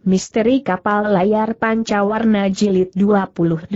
Misteri Kapal Layar Pancawarna Jilid 28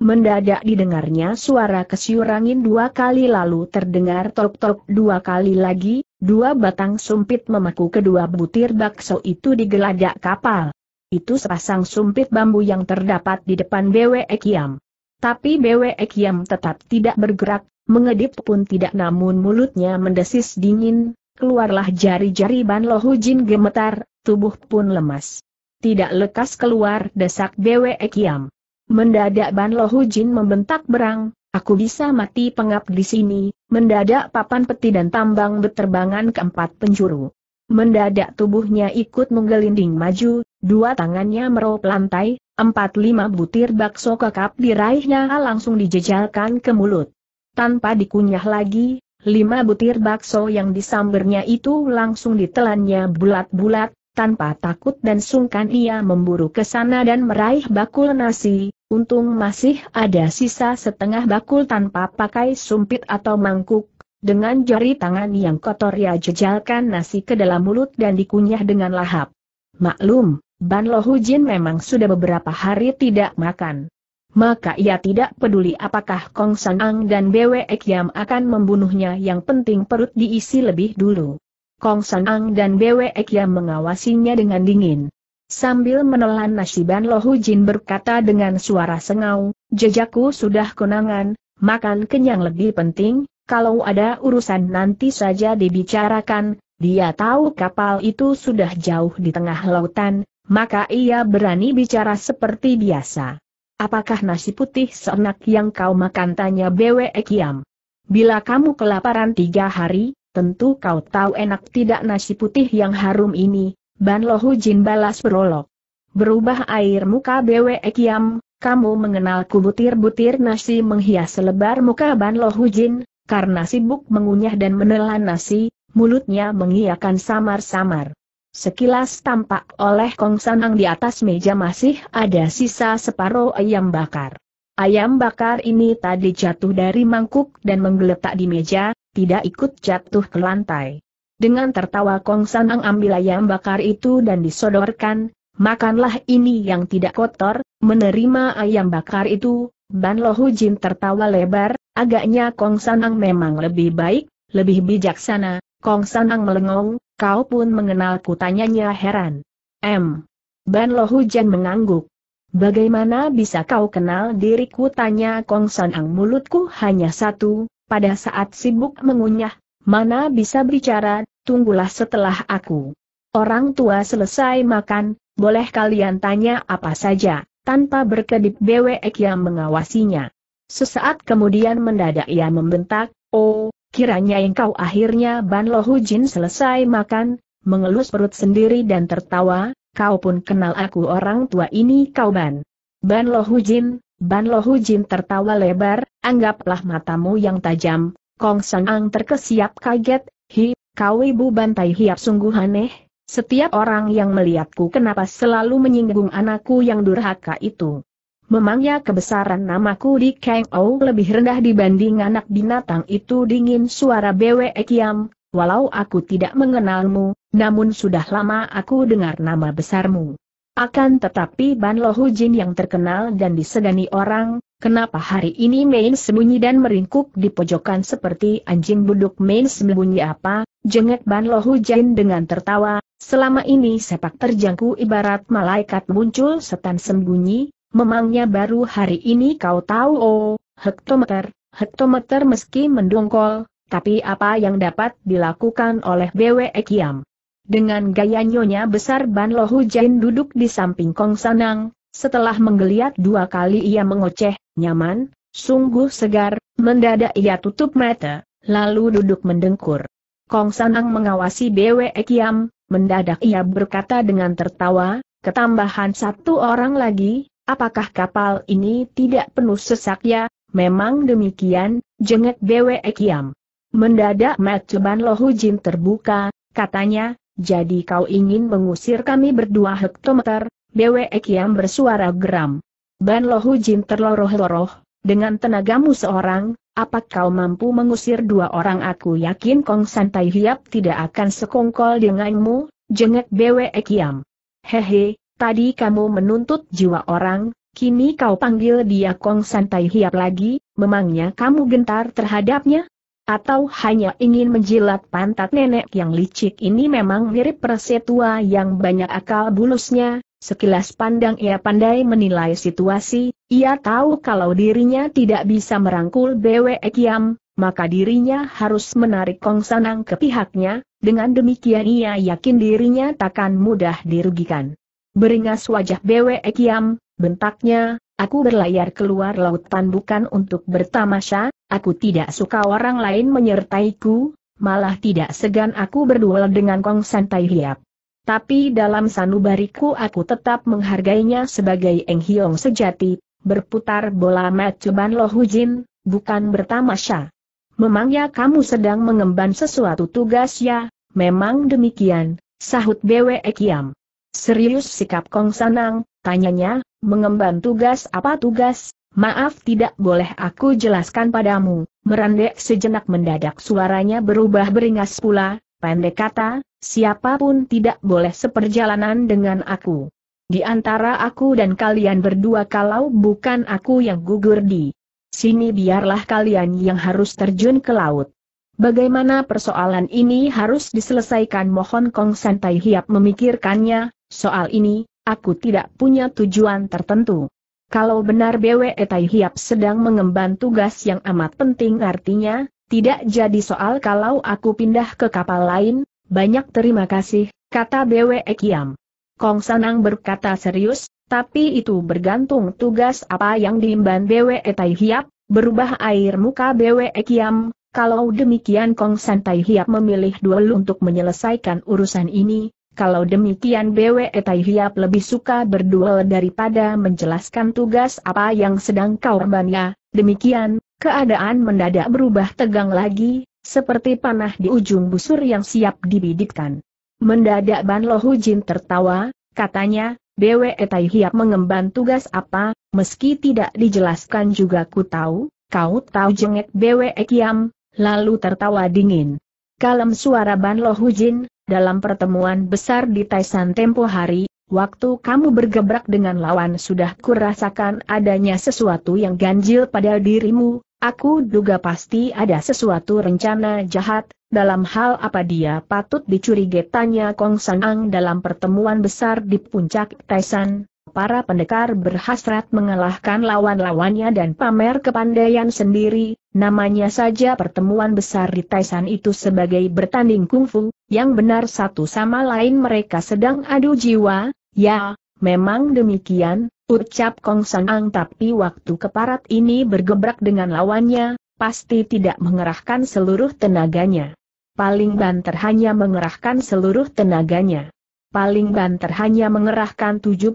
Mendadak didengarnya suara kesiurangin dua kali lalu terdengar tok-tok dua kali lagi, dua batang sumpit memaku kedua butir bakso itu di geladak kapal. Itu sepasang sumpit bambu yang terdapat di depan BW Ekiam. Tapi BW Ekiam tetap tidak bergerak, mengedip pun tidak namun mulutnya mendesis dingin, keluarlah jari-jari Ban Jin gemetar, tubuh pun lemas. Tidak lekas keluar desak BWE Kiam. Mendadak Ban Lohu Jin membentak berang, aku bisa mati pengap di sini, mendadak papan peti dan tambang berterbangan keempat penjuru. Mendadak tubuhnya ikut menggelinding maju, dua tangannya merop lantai, empat lima butir bakso kekap diraihnya langsung dijejalkan ke mulut. Tanpa dikunyah lagi, lima butir bakso yang disambernya itu langsung ditelannya bulat-bulat, tanpa takut dan sungkan ia memburu ke sana dan meraih bakul nasi, untung masih ada sisa setengah bakul tanpa pakai sumpit atau mangkuk, dengan jari tangan yang kotor ia jejalkan nasi ke dalam mulut dan dikunyah dengan lahap. Maklum, Ban Lohujin memang sudah beberapa hari tidak makan. Maka ia tidak peduli apakah Kong San Ang dan Bwe Kiam akan membunuhnya yang penting perut diisi lebih dulu. Kong San Ang dan Bwe yang mengawasinya dengan dingin. Sambil menelan nasiban Lohu Jin berkata dengan suara sengau, jejakku sudah kenangan. makan kenyang lebih penting, kalau ada urusan nanti saja dibicarakan, dia tahu kapal itu sudah jauh di tengah lautan, maka ia berani bicara seperti biasa. Apakah nasi putih seenak yang kau makan tanya Bwe Kiam? Bila kamu kelaparan tiga hari, tentu kau tahu enak tidak nasi putih yang harum ini, Ban Lohu Jin balas berolok. Berubah air muka Bwe Kiam, kamu mengenalku butir-butir nasi menghias selebar muka Ban Lohu Jin, karena sibuk mengunyah dan menelan nasi, mulutnya mengiakan samar-samar. Sekilas tampak oleh Kong Sanang di atas meja masih ada sisa separuh ayam bakar. Ayam bakar ini tadi jatuh dari mangkuk dan menggeletak di meja, tidak ikut jatuh ke lantai. Dengan tertawa Kong Sanang ambil ayam bakar itu dan disodorkan, makanlah ini yang tidak kotor, menerima ayam bakar itu, Ban Lohu Jin tertawa lebar, agaknya Kong Sanang memang lebih baik, lebih bijaksana, Kong Sanang melengong, kau pun mengenalku tanyanya heran. M. Ban Lohu Jin mengangguk. Bagaimana bisa kau kenal diriku tanya Kong Sanang mulutku hanya satu, pada saat sibuk mengunyah, mana bisa bicara? tunggulah setelah aku. Orang tua selesai makan, boleh kalian tanya apa saja, tanpa berkedip BWEK yang mengawasinya. Sesaat kemudian mendadak ia membentak, oh, kiranya engkau akhirnya Ban Jin selesai makan, mengelus perut sendiri dan tertawa, kau pun kenal aku orang tua ini kau Ban. Ban Jin." Ban Lohu Jin tertawa lebar, anggaplah matamu yang tajam, Kong Sang Ang terkesiap kaget, hi, kau ibu bantai hiap sungguh aneh, setiap orang yang melihatku kenapa selalu menyinggung anakku yang durhaka itu. Memangnya kebesaran namaku di Kang Ou lebih rendah dibanding anak binatang itu dingin suara Bwe Kiam, walau aku tidak mengenalmu, namun sudah lama aku dengar nama besarmu. Akan tetapi Ban Lohu Jin yang terkenal dan disegani orang, kenapa hari ini main sembunyi dan meringkuk di pojokan seperti anjing buduk main sembunyi apa, jengek Ban Lohu Jin dengan tertawa, selama ini sepak terjangku ibarat malaikat muncul setan sembunyi, memangnya baru hari ini kau tahu oh, hektometer, hektometer meski mendongkol, tapi apa yang dapat dilakukan oleh BW Kiam? Dengan gaya nyonya besar Ban Lohu Jain duduk di samping Kong Sanang, setelah menggeliat dua kali ia mengoceh, nyaman, sungguh segar, mendadak ia tutup mata, lalu duduk mendengkur. Kong Sanang mengawasi Bwe Kiam, mendadak ia berkata dengan tertawa, ketambahan satu orang lagi, apakah kapal ini tidak penuh sesak ya? Memang demikian, jengek Bwe Kiam. Mendadak Ban Ceban Lohujin terbuka, katanya, jadi kau ingin mengusir kami berdua hektometer, Bwe Ekiam bersuara geram. Ban Lohu Jin terloroh-loroh, dengan tenagamu seorang, apa kau mampu mengusir dua orang aku yakin Kong Santai Hiap tidak akan sekongkol denganmu, jengek Dewe Ekiam. Hehe, tadi kamu menuntut jiwa orang, kini kau panggil dia Kong Santai Hiap lagi, memangnya kamu gentar terhadapnya? Atau hanya ingin menjilat pantat nenek yang licik ini memang mirip persetua yang banyak akal bulusnya, Sekilas pandang ia pandai menilai situasi, ia tahu kalau dirinya tidak bisa merangkul Bwe Kiam, maka dirinya harus menarik Kong Sanang ke pihaknya, dengan demikian ia yakin dirinya takkan mudah dirugikan. Beringas wajah Bwe Kiam, bentaknya, Aku berlayar keluar lautan bukan untuk bertamasya, aku tidak suka orang lain menyertaiku, malah tidak segan aku berduel dengan Kong Santai Hiap. Tapi dalam sanubariku aku tetap menghargainya sebagai Eng Hiong sejati, berputar bola Hu Lohujin, bukan bertamasya. Memangnya kamu sedang mengemban sesuatu tugas ya, memang demikian, sahut Bwe Kiam. Serius sikap Kong Sanang, tanyanya, mengemban tugas apa tugas, maaf tidak boleh aku jelaskan padamu, merendek sejenak mendadak suaranya berubah beringas pula, pendek kata, siapapun tidak boleh seperjalanan dengan aku. Di antara aku dan kalian berdua kalau bukan aku yang gugur di sini biarlah kalian yang harus terjun ke laut. Bagaimana persoalan ini harus diselesaikan mohon Kong Santai Hiap memikirkannya, soal ini, Aku tidak punya tujuan tertentu. Kalau benar BW Tai Hiap sedang mengemban tugas yang amat penting artinya, tidak jadi soal kalau aku pindah ke kapal lain, banyak terima kasih, kata BW Kiam. Kong Sanang berkata serius, tapi itu bergantung tugas apa yang diemban BW Tai Hiap, berubah air muka BW Kiam, kalau demikian Kong San Tai Hiap memilih duel untuk menyelesaikan urusan ini, kalau demikian BWE Taihiap lebih suka berduel daripada menjelaskan tugas apa yang sedang kau rembannya. Demikian, keadaan mendadak berubah tegang lagi, seperti panah di ujung busur yang siap dibidikkan. Mendadak Ban Lohu Jin tertawa, katanya, BWE Taihiap mengemban tugas apa, meski tidak dijelaskan juga ku tahu, kau tahu jengek BWE Kiam, lalu tertawa dingin. Kalem suara Ban Lohu Jin, dalam pertemuan besar di Taisan tempo hari, waktu kamu bergebrak dengan lawan sudah kurasakan adanya sesuatu yang ganjil pada dirimu, aku duga pasti ada sesuatu rencana jahat, dalam hal apa dia patut dicurigai tanya Kong San dalam pertemuan besar di puncak Taisan. Para pendekar berhasrat mengalahkan lawan-lawannya dan pamer kepandaian sendiri, Namanya saja pertemuan besar di Taisan itu sebagai bertanding kungfu, yang benar satu sama lain mereka sedang adu jiwa, ya, memang demikian, ucap Kong Sanang. tapi waktu keparat ini bergebrak dengan lawannya, pasti tidak mengerahkan seluruh tenaganya. Paling banter hanya mengerahkan seluruh tenaganya paling banter hanya mengerahkan 70%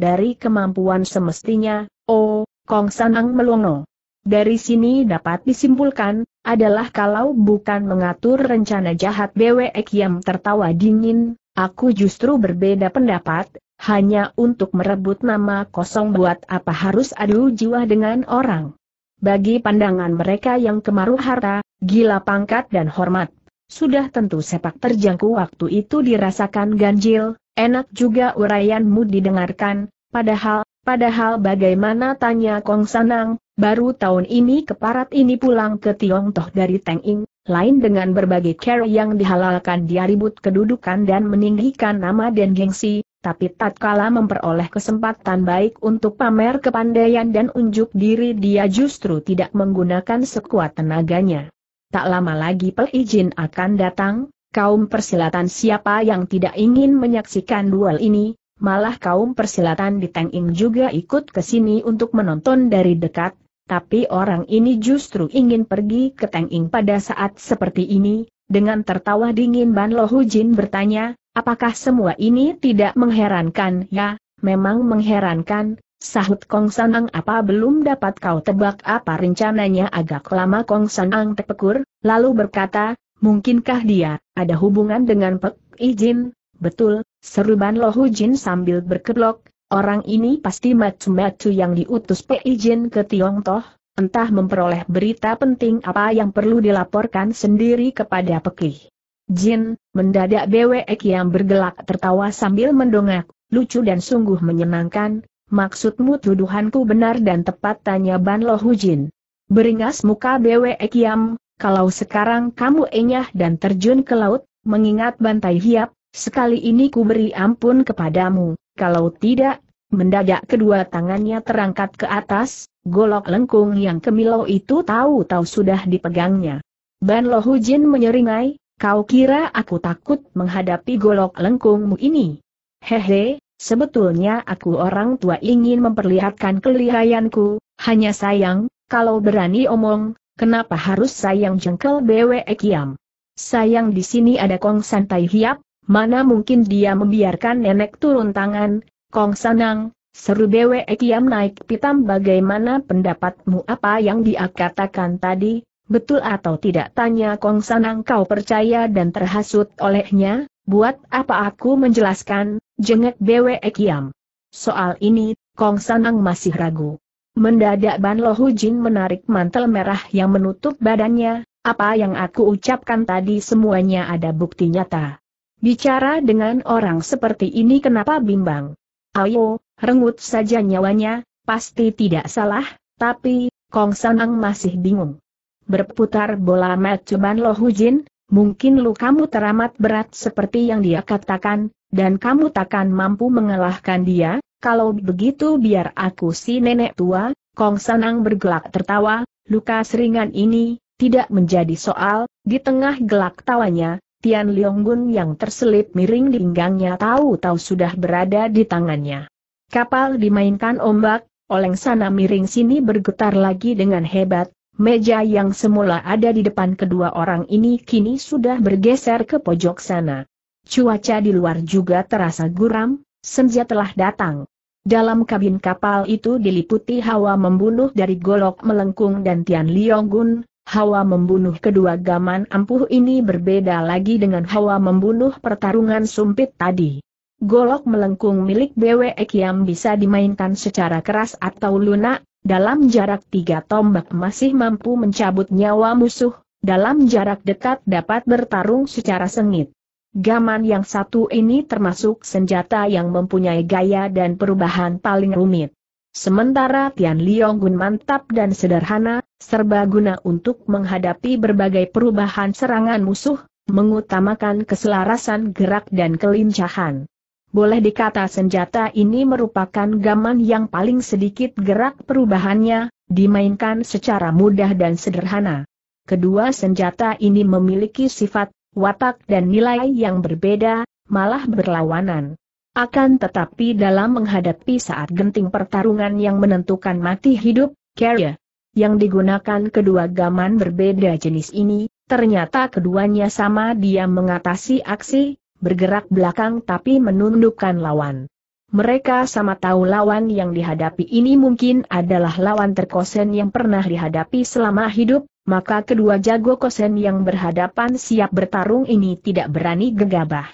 dari kemampuan semestinya, oh, Kong Sanang melongo. Dari sini dapat disimpulkan, adalah kalau bukan mengatur rencana jahat BW yang tertawa dingin, aku justru berbeda pendapat, hanya untuk merebut nama kosong buat apa harus adu jiwa dengan orang. Bagi pandangan mereka yang kemaruh harta, gila pangkat dan hormat, sudah tentu sepak terjangku waktu itu dirasakan ganjil, enak juga uraianmu didengarkan, padahal Padahal bagaimana tanya Kong Sanang, baru tahun ini keparat ini pulang ke Tiongkok dari Ing, lain dengan berbagai cara yang dihalalkan dia ribut kedudukan dan meninggikan nama dan gengsi, tapi tatkala memperoleh kesempatan baik untuk pamer kepandaian dan unjuk diri dia justru tidak menggunakan sekuat tenaganya. Tak lama lagi pelijin akan datang, kaum persilatan siapa yang tidak ingin menyaksikan duel ini, Malah kaum persilatan di Teng Ing juga ikut ke sini untuk menonton dari dekat, tapi orang ini justru ingin pergi ke Teng Ing pada saat seperti ini, dengan tertawa dingin Ban Lo Jin bertanya, apakah semua ini tidak mengherankan ya, memang mengherankan, sahut Kong Sanang apa belum dapat kau tebak apa rencananya agak lama Kong Sanang terpekur, lalu berkata, mungkinkah dia ada hubungan dengan Pek Ijin, betul, Seruban Lohu Jin sambil berkedok, orang ini pasti macu-macu yang diutus Pei Jin ke Toh, entah memperoleh berita penting apa yang perlu dilaporkan sendiri kepada Peki. Jin, mendadak Bwe yang bergelak tertawa sambil mendongak, lucu dan sungguh menyenangkan, maksudmu tuduhanku benar dan tepat tanya Ban Lohu Jin. Beringas muka Bwe Kiam, kalau sekarang kamu enyah dan terjun ke laut, mengingat bantai hiap, Sekali ini ku beri ampun kepadamu, kalau tidak, mendadak kedua tangannya terangkat ke atas, golok lengkung yang kemilau itu tahu-tahu sudah dipegangnya. Ban Lohu Jin menyeringai, kau kira aku takut menghadapi golok lengkungmu ini? Hehe, sebetulnya aku orang tua ingin memperlihatkan kelihayanku, hanya sayang, kalau berani omong, kenapa harus sayang jengkel bewe Kiam? Sayang di sini ada Kong Santai Hiap, Mana mungkin dia membiarkan nenek turun tangan, Kong Sanang, seru Bwe Kiam naik pitam bagaimana pendapatmu apa yang dia katakan tadi, betul atau tidak tanya Kong Sanang kau percaya dan terhasut olehnya, buat apa aku menjelaskan, jengek Bwe Kiam. Soal ini, Kong Sanang masih ragu. Mendadak Ban Lohu Jin menarik mantel merah yang menutup badannya, apa yang aku ucapkan tadi semuanya ada bukti nyata. Bicara dengan orang seperti ini kenapa bimbang? Ayo, rengut saja nyawanya, pasti tidak salah, tapi, Kong Sanang masih bingung. Berputar bola mat cuman lo jin, mungkin kamu teramat berat seperti yang dia katakan, dan kamu takkan mampu mengalahkan dia, kalau begitu biar aku si nenek tua, Kong Sanang bergelak tertawa, luka seringan ini, tidak menjadi soal, di tengah gelak tawanya, Tian Lionggun yang terselip miring di pinggangnya tahu-tahu sudah berada di tangannya. Kapal dimainkan ombak, oleng sana miring sini bergetar lagi dengan hebat, meja yang semula ada di depan kedua orang ini kini sudah bergeser ke pojok sana. Cuaca di luar juga terasa guram, senja telah datang. Dalam kabin kapal itu diliputi hawa membunuh dari golok melengkung dan Tian Lionggun, Hawa membunuh kedua gaman ampuh ini berbeda lagi dengan hawa membunuh pertarungan sumpit tadi. Golok melengkung milik BWE Kiam bisa dimainkan secara keras atau lunak, dalam jarak tiga tombak masih mampu mencabut nyawa musuh, dalam jarak dekat dapat bertarung secara sengit. Gaman yang satu ini termasuk senjata yang mempunyai gaya dan perubahan paling rumit. Sementara Tian Lionggun mantap dan sederhana, serbaguna untuk menghadapi berbagai perubahan serangan musuh, mengutamakan keselarasan gerak dan kelincahan. Boleh dikata senjata ini merupakan gaman yang paling sedikit gerak perubahannya, dimainkan secara mudah dan sederhana. Kedua senjata ini memiliki sifat, watak dan nilai yang berbeda, malah berlawanan. Akan tetapi dalam menghadapi saat genting pertarungan yang menentukan mati hidup, Kerya, yang digunakan kedua gaman berbeda jenis ini, ternyata keduanya sama dia mengatasi aksi, bergerak belakang tapi menundukkan lawan. Mereka sama tahu lawan yang dihadapi ini mungkin adalah lawan terkosen yang pernah dihadapi selama hidup, maka kedua jago kosen yang berhadapan siap bertarung ini tidak berani gegabah.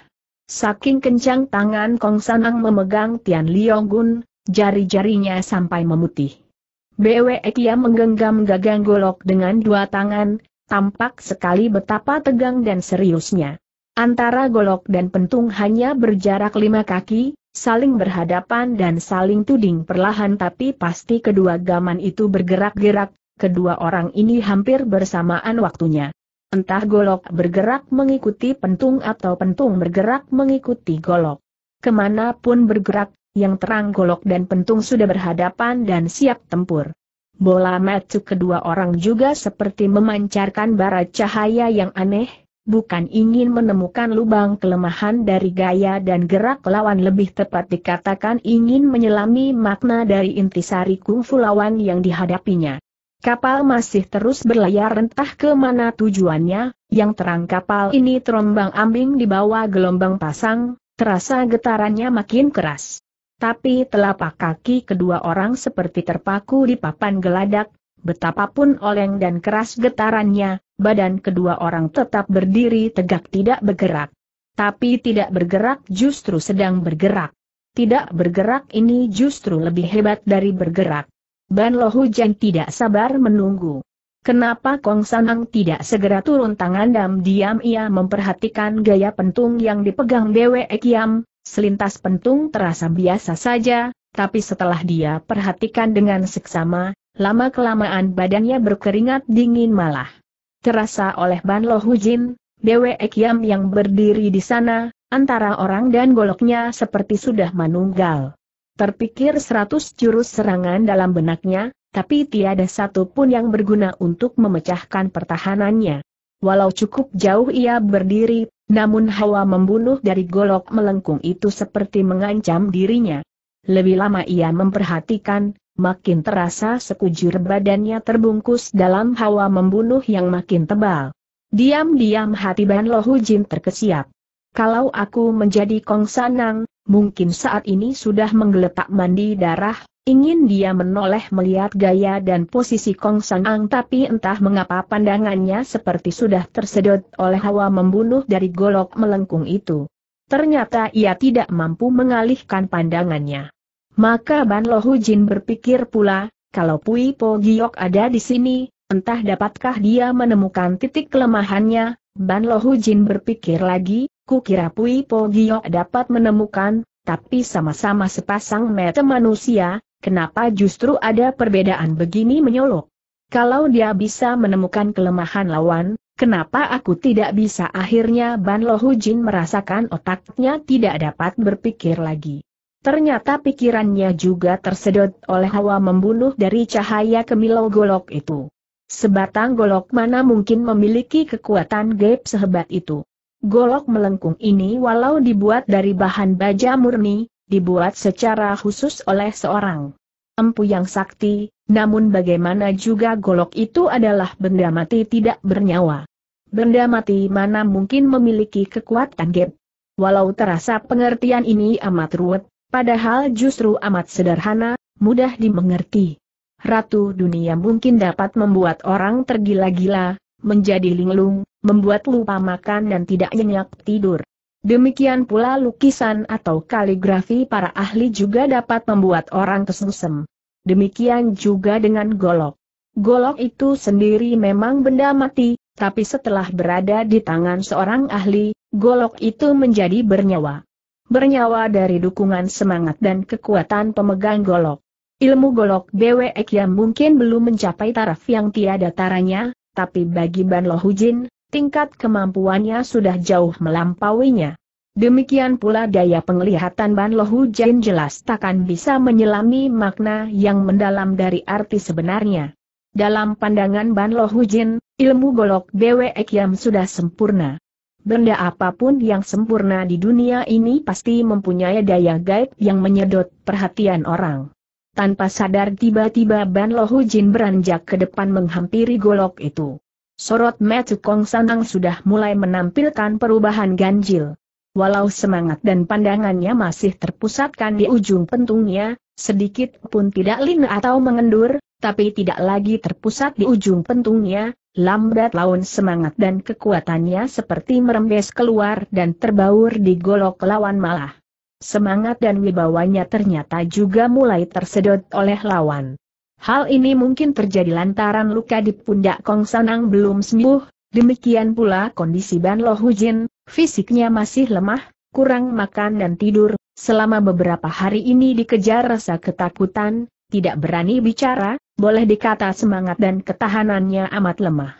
Saking kencang tangan Kong Sanang memegang Tian Liogun, jari-jarinya sampai memutih. BW Kia menggenggam gagang golok dengan dua tangan, tampak sekali betapa tegang dan seriusnya. Antara golok dan pentung hanya berjarak lima kaki, saling berhadapan dan saling tuding perlahan tapi pasti kedua gaman itu bergerak-gerak, kedua orang ini hampir bersamaan waktunya. Entah golok bergerak mengikuti pentung atau pentung bergerak mengikuti golok. Kemana pun bergerak, yang terang golok dan pentung sudah berhadapan dan siap tempur. Bola mata kedua orang juga seperti memancarkan bara cahaya yang aneh, bukan ingin menemukan lubang kelemahan dari gaya dan gerak lawan lebih tepat dikatakan ingin menyelami makna dari intisari kungfu lawan yang dihadapinya. Kapal masih terus berlayar entah ke mana tujuannya, yang terang kapal ini terombang ambing di bawah gelombang pasang, terasa getarannya makin keras. Tapi telapak kaki kedua orang seperti terpaku di papan geladak, betapapun oleng dan keras getarannya, badan kedua orang tetap berdiri tegak tidak bergerak. Tapi tidak bergerak justru sedang bergerak. Tidak bergerak ini justru lebih hebat dari bergerak. Ban Lohu Jeng tidak sabar menunggu. Kenapa Kong Sanang tidak segera turun tangan dan diam ia memperhatikan gaya pentung yang dipegang Bwe Ekiam, selintas pentung terasa biasa saja, tapi setelah dia perhatikan dengan seksama, lama-kelamaan badannya berkeringat dingin malah. Terasa oleh Ban Lohu Jin, Bwe Ekiam yang berdiri di sana, antara orang dan goloknya seperti sudah menunggal. Terpikir seratus jurus serangan dalam benaknya, tapi tiada satu pun yang berguna untuk memecahkan pertahanannya. Walau cukup jauh ia berdiri, namun hawa membunuh dari golok melengkung itu seperti mengancam dirinya. Lebih lama ia memperhatikan, makin terasa sekujur badannya terbungkus dalam hawa membunuh yang makin tebal. Diam-diam hati Ban Jin terkesiap. Kalau aku menjadi Kong Sanang, mungkin saat ini sudah menggeletak mandi darah, ingin dia menoleh melihat gaya dan posisi Kong Sanang tapi entah mengapa pandangannya seperti sudah tersedot oleh hawa membunuh dari golok melengkung itu. Ternyata ia tidak mampu mengalihkan pandangannya. Maka Ban Lohu Jin berpikir pula, kalau Pui Po Giok ada di sini, entah dapatkah dia menemukan titik kelemahannya, Ban Lohu Jin berpikir lagi, Kukira Pui Po Giok dapat menemukan, tapi sama-sama sepasang mata manusia, kenapa justru ada perbedaan begini menyolok? Kalau dia bisa menemukan kelemahan lawan, kenapa aku tidak bisa akhirnya Ban Lohu Jin merasakan otaknya tidak dapat berpikir lagi. Ternyata pikirannya juga tersedot oleh hawa membunuh dari cahaya kemilau golok itu. Sebatang golok mana mungkin memiliki kekuatan gap sehebat itu. Golok melengkung ini walau dibuat dari bahan baja murni, dibuat secara khusus oleh seorang empu yang sakti, namun bagaimana juga golok itu adalah benda mati tidak bernyawa. Benda mati mana mungkin memiliki kekuatan gap. Walau terasa pengertian ini amat ruwet, padahal justru amat sederhana, mudah dimengerti. Ratu dunia mungkin dapat membuat orang tergila-gila, menjadi linglung, membuat lupa makan dan tidak nyenyak tidur. Demikian pula lukisan atau kaligrafi para ahli juga dapat membuat orang kesusem. Demikian juga dengan golok. Golok itu sendiri memang benda mati, tapi setelah berada di tangan seorang ahli, golok itu menjadi bernyawa. Bernyawa dari dukungan semangat dan kekuatan pemegang golok. Ilmu golok BWX yang mungkin belum mencapai taraf yang tiada taranya, tapi bagi Ban Lohujin, tingkat kemampuannya sudah jauh melampauinya. Demikian pula daya penglihatan Ban Lohujin jelas takkan bisa menyelami makna yang mendalam dari arti sebenarnya. Dalam pandangan Ban Lohujin, ilmu golok Bwe Yam sudah sempurna. Benda apapun yang sempurna di dunia ini pasti mempunyai daya gaib yang menyedot perhatian orang. Tanpa sadar tiba-tiba Ban Hu Jin beranjak ke depan menghampiri golok itu. Sorot Metu Kong Sanang sudah mulai menampilkan perubahan ganjil. Walau semangat dan pandangannya masih terpusatkan di ujung pentungnya, sedikit pun tidak lina atau mengendur, tapi tidak lagi terpusat di ujung pentungnya, lambat laun semangat dan kekuatannya seperti merembes keluar dan terbaur di golok lawan malah semangat dan wibawanya ternyata juga mulai tersedot oleh lawan. Hal ini mungkin terjadi lantaran luka di pundak Kong Sanang belum sembuh, demikian pula kondisi Ban Lo Hujin, fisiknya masih lemah, kurang makan dan tidur, selama beberapa hari ini dikejar rasa ketakutan, tidak berani bicara, boleh dikata semangat dan ketahanannya amat lemah.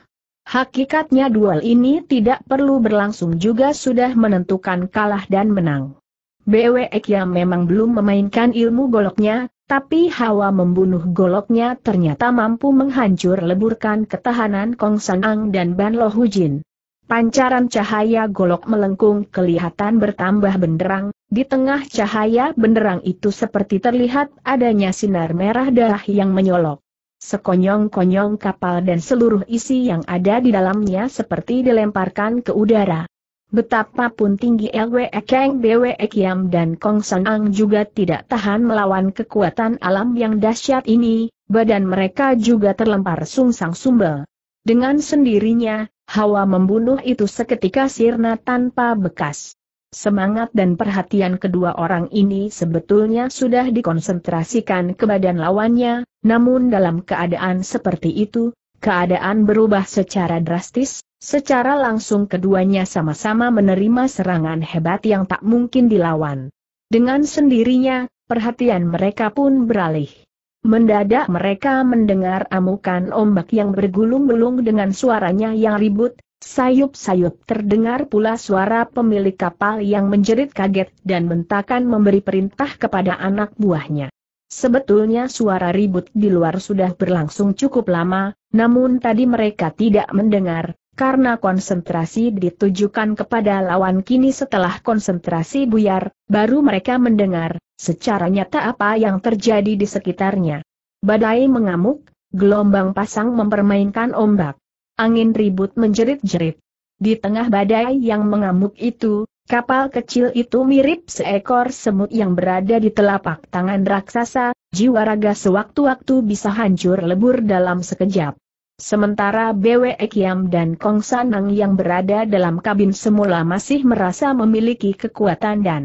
Hakikatnya duel ini tidak perlu berlangsung juga sudah menentukan kalah dan menang. Bwe Kia memang belum memainkan ilmu goloknya, tapi hawa membunuh goloknya ternyata mampu menghancur leburkan ketahanan Kong Sanang dan Ban Lo Hujin. Pancaran cahaya golok melengkung kelihatan bertambah benderang, di tengah cahaya benderang itu seperti terlihat adanya sinar merah darah yang menyolok. Sekonyong-konyong kapal dan seluruh isi yang ada di dalamnya seperti dilemparkan ke udara. Betapapun tinggi LWE Keng BWE Kiam dan Kong San Ang juga tidak tahan melawan kekuatan alam yang dahsyat ini, badan mereka juga terlempar sungsang sumbel. Dengan sendirinya, hawa membunuh itu seketika sirna tanpa bekas. Semangat dan perhatian kedua orang ini sebetulnya sudah dikonsentrasikan ke badan lawannya, namun dalam keadaan seperti itu, keadaan berubah secara drastis, secara langsung keduanya sama-sama menerima serangan hebat yang tak mungkin dilawan. Dengan sendirinya, perhatian mereka pun beralih. Mendadak mereka mendengar amukan ombak yang bergulung-gulung dengan suaranya yang ribut, sayup-sayup terdengar pula suara pemilik kapal yang menjerit kaget dan bentakan memberi perintah kepada anak buahnya. Sebetulnya suara ribut di luar sudah berlangsung cukup lama, namun tadi mereka tidak mendengar, karena konsentrasi ditujukan kepada lawan kini setelah konsentrasi buyar, baru mereka mendengar, secara nyata apa yang terjadi di sekitarnya. Badai mengamuk, gelombang pasang mempermainkan ombak. Angin ribut menjerit-jerit. Di tengah badai yang mengamuk itu, Kapal kecil itu mirip seekor semut yang berada di telapak tangan raksasa, jiwa raga sewaktu-waktu bisa hancur lebur dalam sekejap. Sementara BW Ekiam dan Kong Sanang yang berada dalam kabin semula masih merasa memiliki kekuatan dan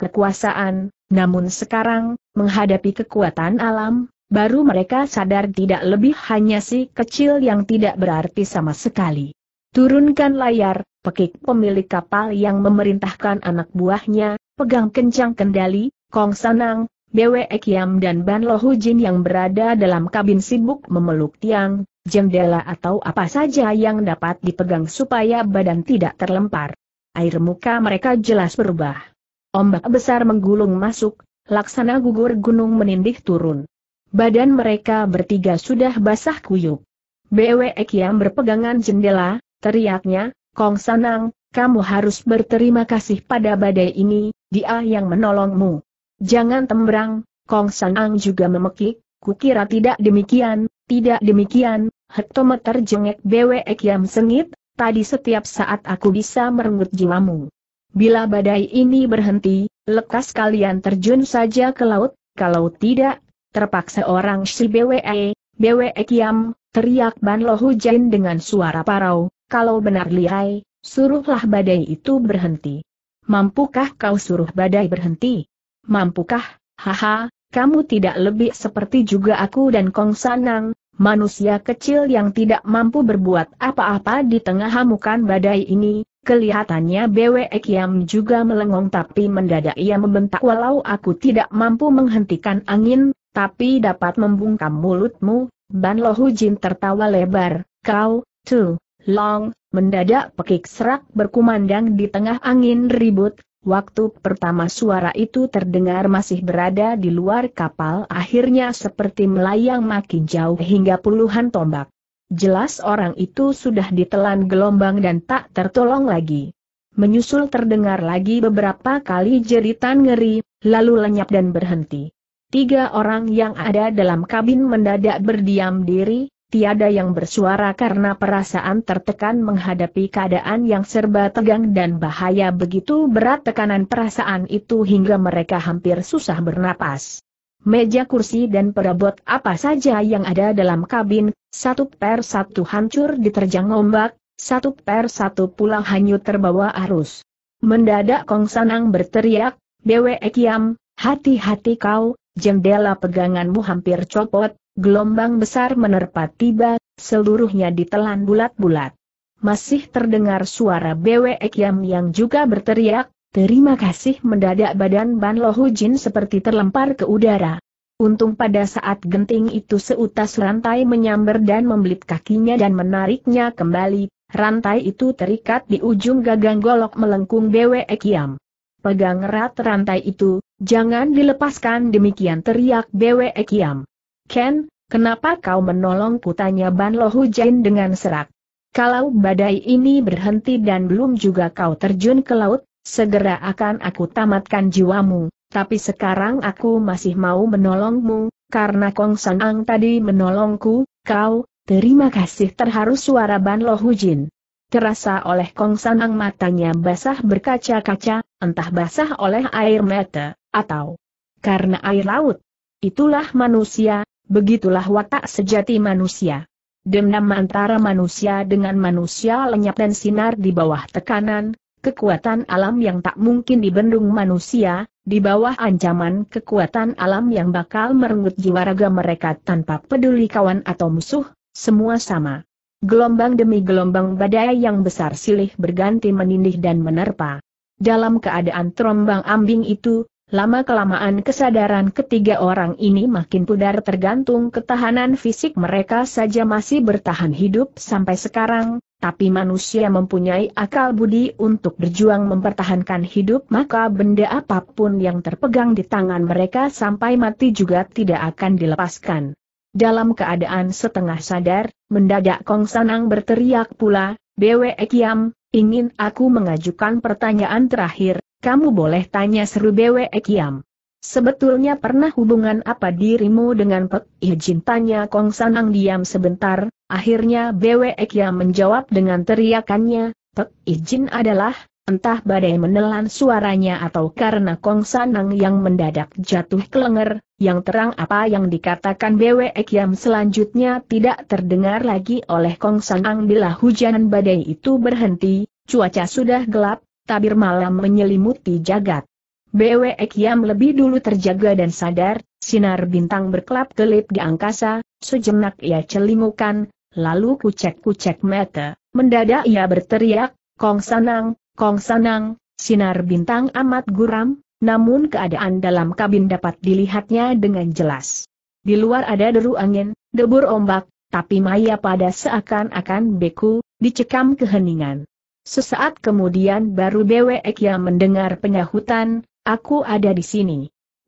kekuasaan, namun sekarang, menghadapi kekuatan alam, baru mereka sadar tidak lebih hanya si kecil yang tidak berarti sama sekali. Turunkan layar, Pekik pemilik kapal yang memerintahkan anak buahnya, pegang kencang kendali, Kong Sanang, Bwe Kiam dan Ban Lo Lohujin yang berada dalam kabin sibuk memeluk tiang, jendela atau apa saja yang dapat dipegang supaya badan tidak terlempar. Air muka mereka jelas berubah. Ombak besar menggulung masuk, laksana gugur gunung menindih turun. Badan mereka bertiga sudah basah kuyup. Bwe Kiam berpegangan jendela, teriaknya, Kong Sanang, kamu harus berterima kasih pada badai ini, dia yang menolongmu. Jangan tembrang, Kong Sanang juga memekik, kukira tidak demikian, tidak demikian, hektometer jengek bewek yang sengit, tadi setiap saat aku bisa merengut jiwamu. Bila badai ini berhenti, lekas kalian terjun saja ke laut, kalau tidak, terpaksa orang si BWE, BWE Kiam, teriak Ban Lohu Jain dengan suara parau, kalau benar lihai, suruhlah badai itu berhenti. Mampukah kau suruh badai berhenti? Mampukah, haha, kamu tidak lebih seperti juga aku dan Kong Sanang, manusia kecil yang tidak mampu berbuat apa-apa di tengah hamukan badai ini, kelihatannya Bwe Kiam juga melengong tapi mendadak ia membentak walau aku tidak mampu menghentikan angin, tapi dapat membungkam mulutmu, Ban Lohu Jin tertawa lebar, kau, tuh long, mendadak pekik serak berkumandang di tengah angin ribut, Waktu pertama suara itu terdengar masih berada di luar kapal akhirnya seperti melayang makin jauh hingga puluhan tombak. Jelas orang itu sudah ditelan gelombang dan tak tertolong lagi. Menyusul terdengar lagi beberapa kali jeritan ngeri, lalu lenyap dan berhenti. Tiga orang yang ada dalam kabin mendadak berdiam diri, tiada yang bersuara karena perasaan tertekan menghadapi keadaan yang serba tegang dan bahaya begitu berat tekanan perasaan itu hingga mereka hampir susah bernapas. Meja kursi dan perabot apa saja yang ada dalam kabin, satu per satu hancur diterjang ombak, satu per satu pula hanyut terbawa arus. Mendadak Kong Sanang berteriak, Dewe Kiam, hati-hati kau, jendela peganganmu hampir copot, Gelombang besar menerpa tiba, seluruhnya ditelan bulat-bulat. Masih terdengar suara Bwe Ekyam yang juga berteriak, Terima kasih mendadak badan Ban Jin seperti terlempar ke udara. Untung pada saat genting itu seutas rantai menyambar dan membelit kakinya dan menariknya kembali, rantai itu terikat di ujung gagang golok melengkung Bwe Ekyam. Pegang erat rantai itu, jangan dilepaskan demikian teriak Bwe Ekyam. Ken, kenapa kau menolong tanya Ban Lo Jain dengan serak. Kalau badai ini berhenti dan belum juga kau terjun ke laut, segera akan aku tamatkan jiwamu, tapi sekarang aku masih mau menolongmu, karena Kong San Ang tadi menolongku, kau, terima kasih terharu suara Ban Lo Hujin. Terasa oleh Kong San Ang matanya basah berkaca-kaca, entah basah oleh air mata, atau karena air laut. Itulah manusia, Begitulah watak sejati manusia. Dendam antara manusia dengan manusia lenyap dan sinar di bawah tekanan, kekuatan alam yang tak mungkin dibendung manusia, di bawah ancaman kekuatan alam yang bakal merenggut jiwa raga mereka tanpa peduli kawan atau musuh, semua sama. Gelombang demi gelombang badai yang besar silih berganti menindih dan menerpa. Dalam keadaan terombang ambing itu, Lama-kelamaan kesadaran ketiga orang ini makin pudar tergantung ketahanan fisik mereka saja masih bertahan hidup sampai sekarang, tapi manusia mempunyai akal budi untuk berjuang mempertahankan hidup maka benda apapun yang terpegang di tangan mereka sampai mati juga tidak akan dilepaskan. Dalam keadaan setengah sadar, mendadak Kong Sanang berteriak pula, Bwe Ekiam, ingin aku mengajukan pertanyaan terakhir, kamu boleh tanya seru Bwe Kiam. Sebetulnya pernah hubungan apa dirimu dengan Pek Ijin iya, tanya Kong Sanang diam sebentar, akhirnya Bwe Kiam menjawab dengan teriakannya, Pek Ijin adalah, entah badai menelan suaranya atau karena Kong Sanang yang mendadak jatuh ke lenger, yang terang apa yang dikatakan Bwe Kiam selanjutnya tidak terdengar lagi oleh Kong Sanang bila hujan badai itu berhenti, cuaca sudah gelap, tabir malam menyelimuti jagat. BW Ekiam lebih dulu terjaga dan sadar, sinar bintang berkelap-kelip di angkasa, sejenak ia celimukan, lalu kucek-kucek mata, mendadak ia berteriak, Kong Sanang, Kong Sanang, sinar bintang amat guram, namun keadaan dalam kabin dapat dilihatnya dengan jelas. Di luar ada deru angin, debur ombak, tapi maya pada seakan-akan beku, dicekam keheningan. Sesaat kemudian baru Kia mendengar penyahutan, aku ada di sini.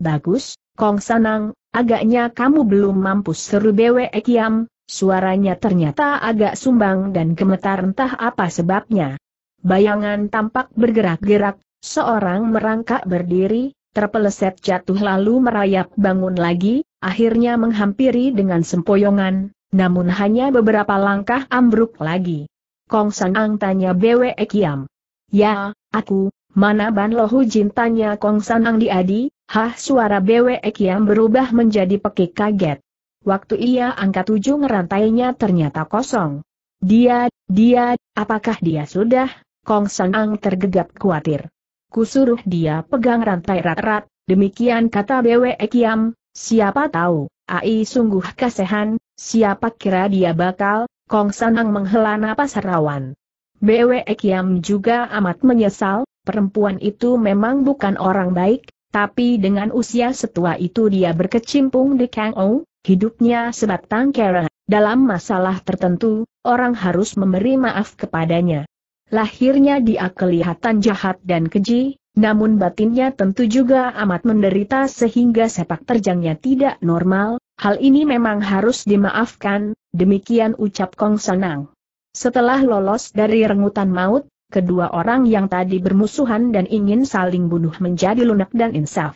Bagus, Kong Sanang, agaknya kamu belum mampu seru Bwekyam, suaranya ternyata agak sumbang dan gemetar entah apa sebabnya. Bayangan tampak bergerak-gerak, seorang merangkak berdiri, terpeleset jatuh lalu merayap bangun lagi, akhirnya menghampiri dengan sempoyongan, namun hanya beberapa langkah ambruk lagi. Kong San Ang tanya Bwe Kiam. Ya, aku, mana Ban Lohu Jin tanya Kong San Ang diadi, hah suara Bwe Kiam berubah menjadi pekik kaget. Waktu ia angkat ujung rantainya ternyata kosong. Dia, dia, apakah dia sudah? Kong San Ang tergegap khawatir. Kusuruh dia pegang rantai rat-rat, demikian kata Bwe Kiam, siapa tahu, AI sungguh kasehan, siapa kira dia bakal, Kong Sanang menghela napas rawan. BWE Kiam juga amat menyesal, perempuan itu memang bukan orang baik, tapi dengan usia setua itu dia berkecimpung di Kang Ou, hidupnya sebatang kera. Dalam masalah tertentu, orang harus memberi maaf kepadanya. Lahirnya dia kelihatan jahat dan keji, namun batinnya tentu juga amat menderita sehingga sepak terjangnya tidak normal, hal ini memang harus dimaafkan, Demikian ucap Kong Sanang. Setelah lolos dari rengutan maut, kedua orang yang tadi bermusuhan dan ingin saling bunuh menjadi lunak dan insaf.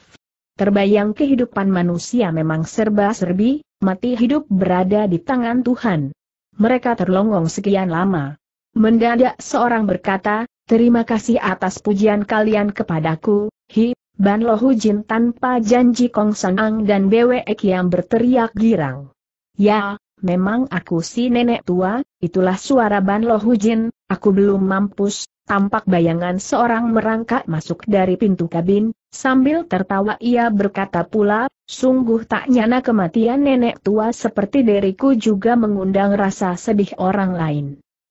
Terbayang kehidupan manusia memang serba-serbi, mati hidup berada di tangan Tuhan. Mereka terlongong sekian lama. Mendadak seorang berkata, terima kasih atas pujian kalian kepadaku, Hi, Ban Lohu Jin tanpa janji Kong Sanang dan bwek yang berteriak girang. Ya, memang aku si nenek tua, itulah suara Ban Lo Jin, aku belum mampus, tampak bayangan seorang merangkak masuk dari pintu kabin, sambil tertawa ia berkata pula, sungguh tak nyana kematian nenek tua seperti diriku juga mengundang rasa sedih orang lain.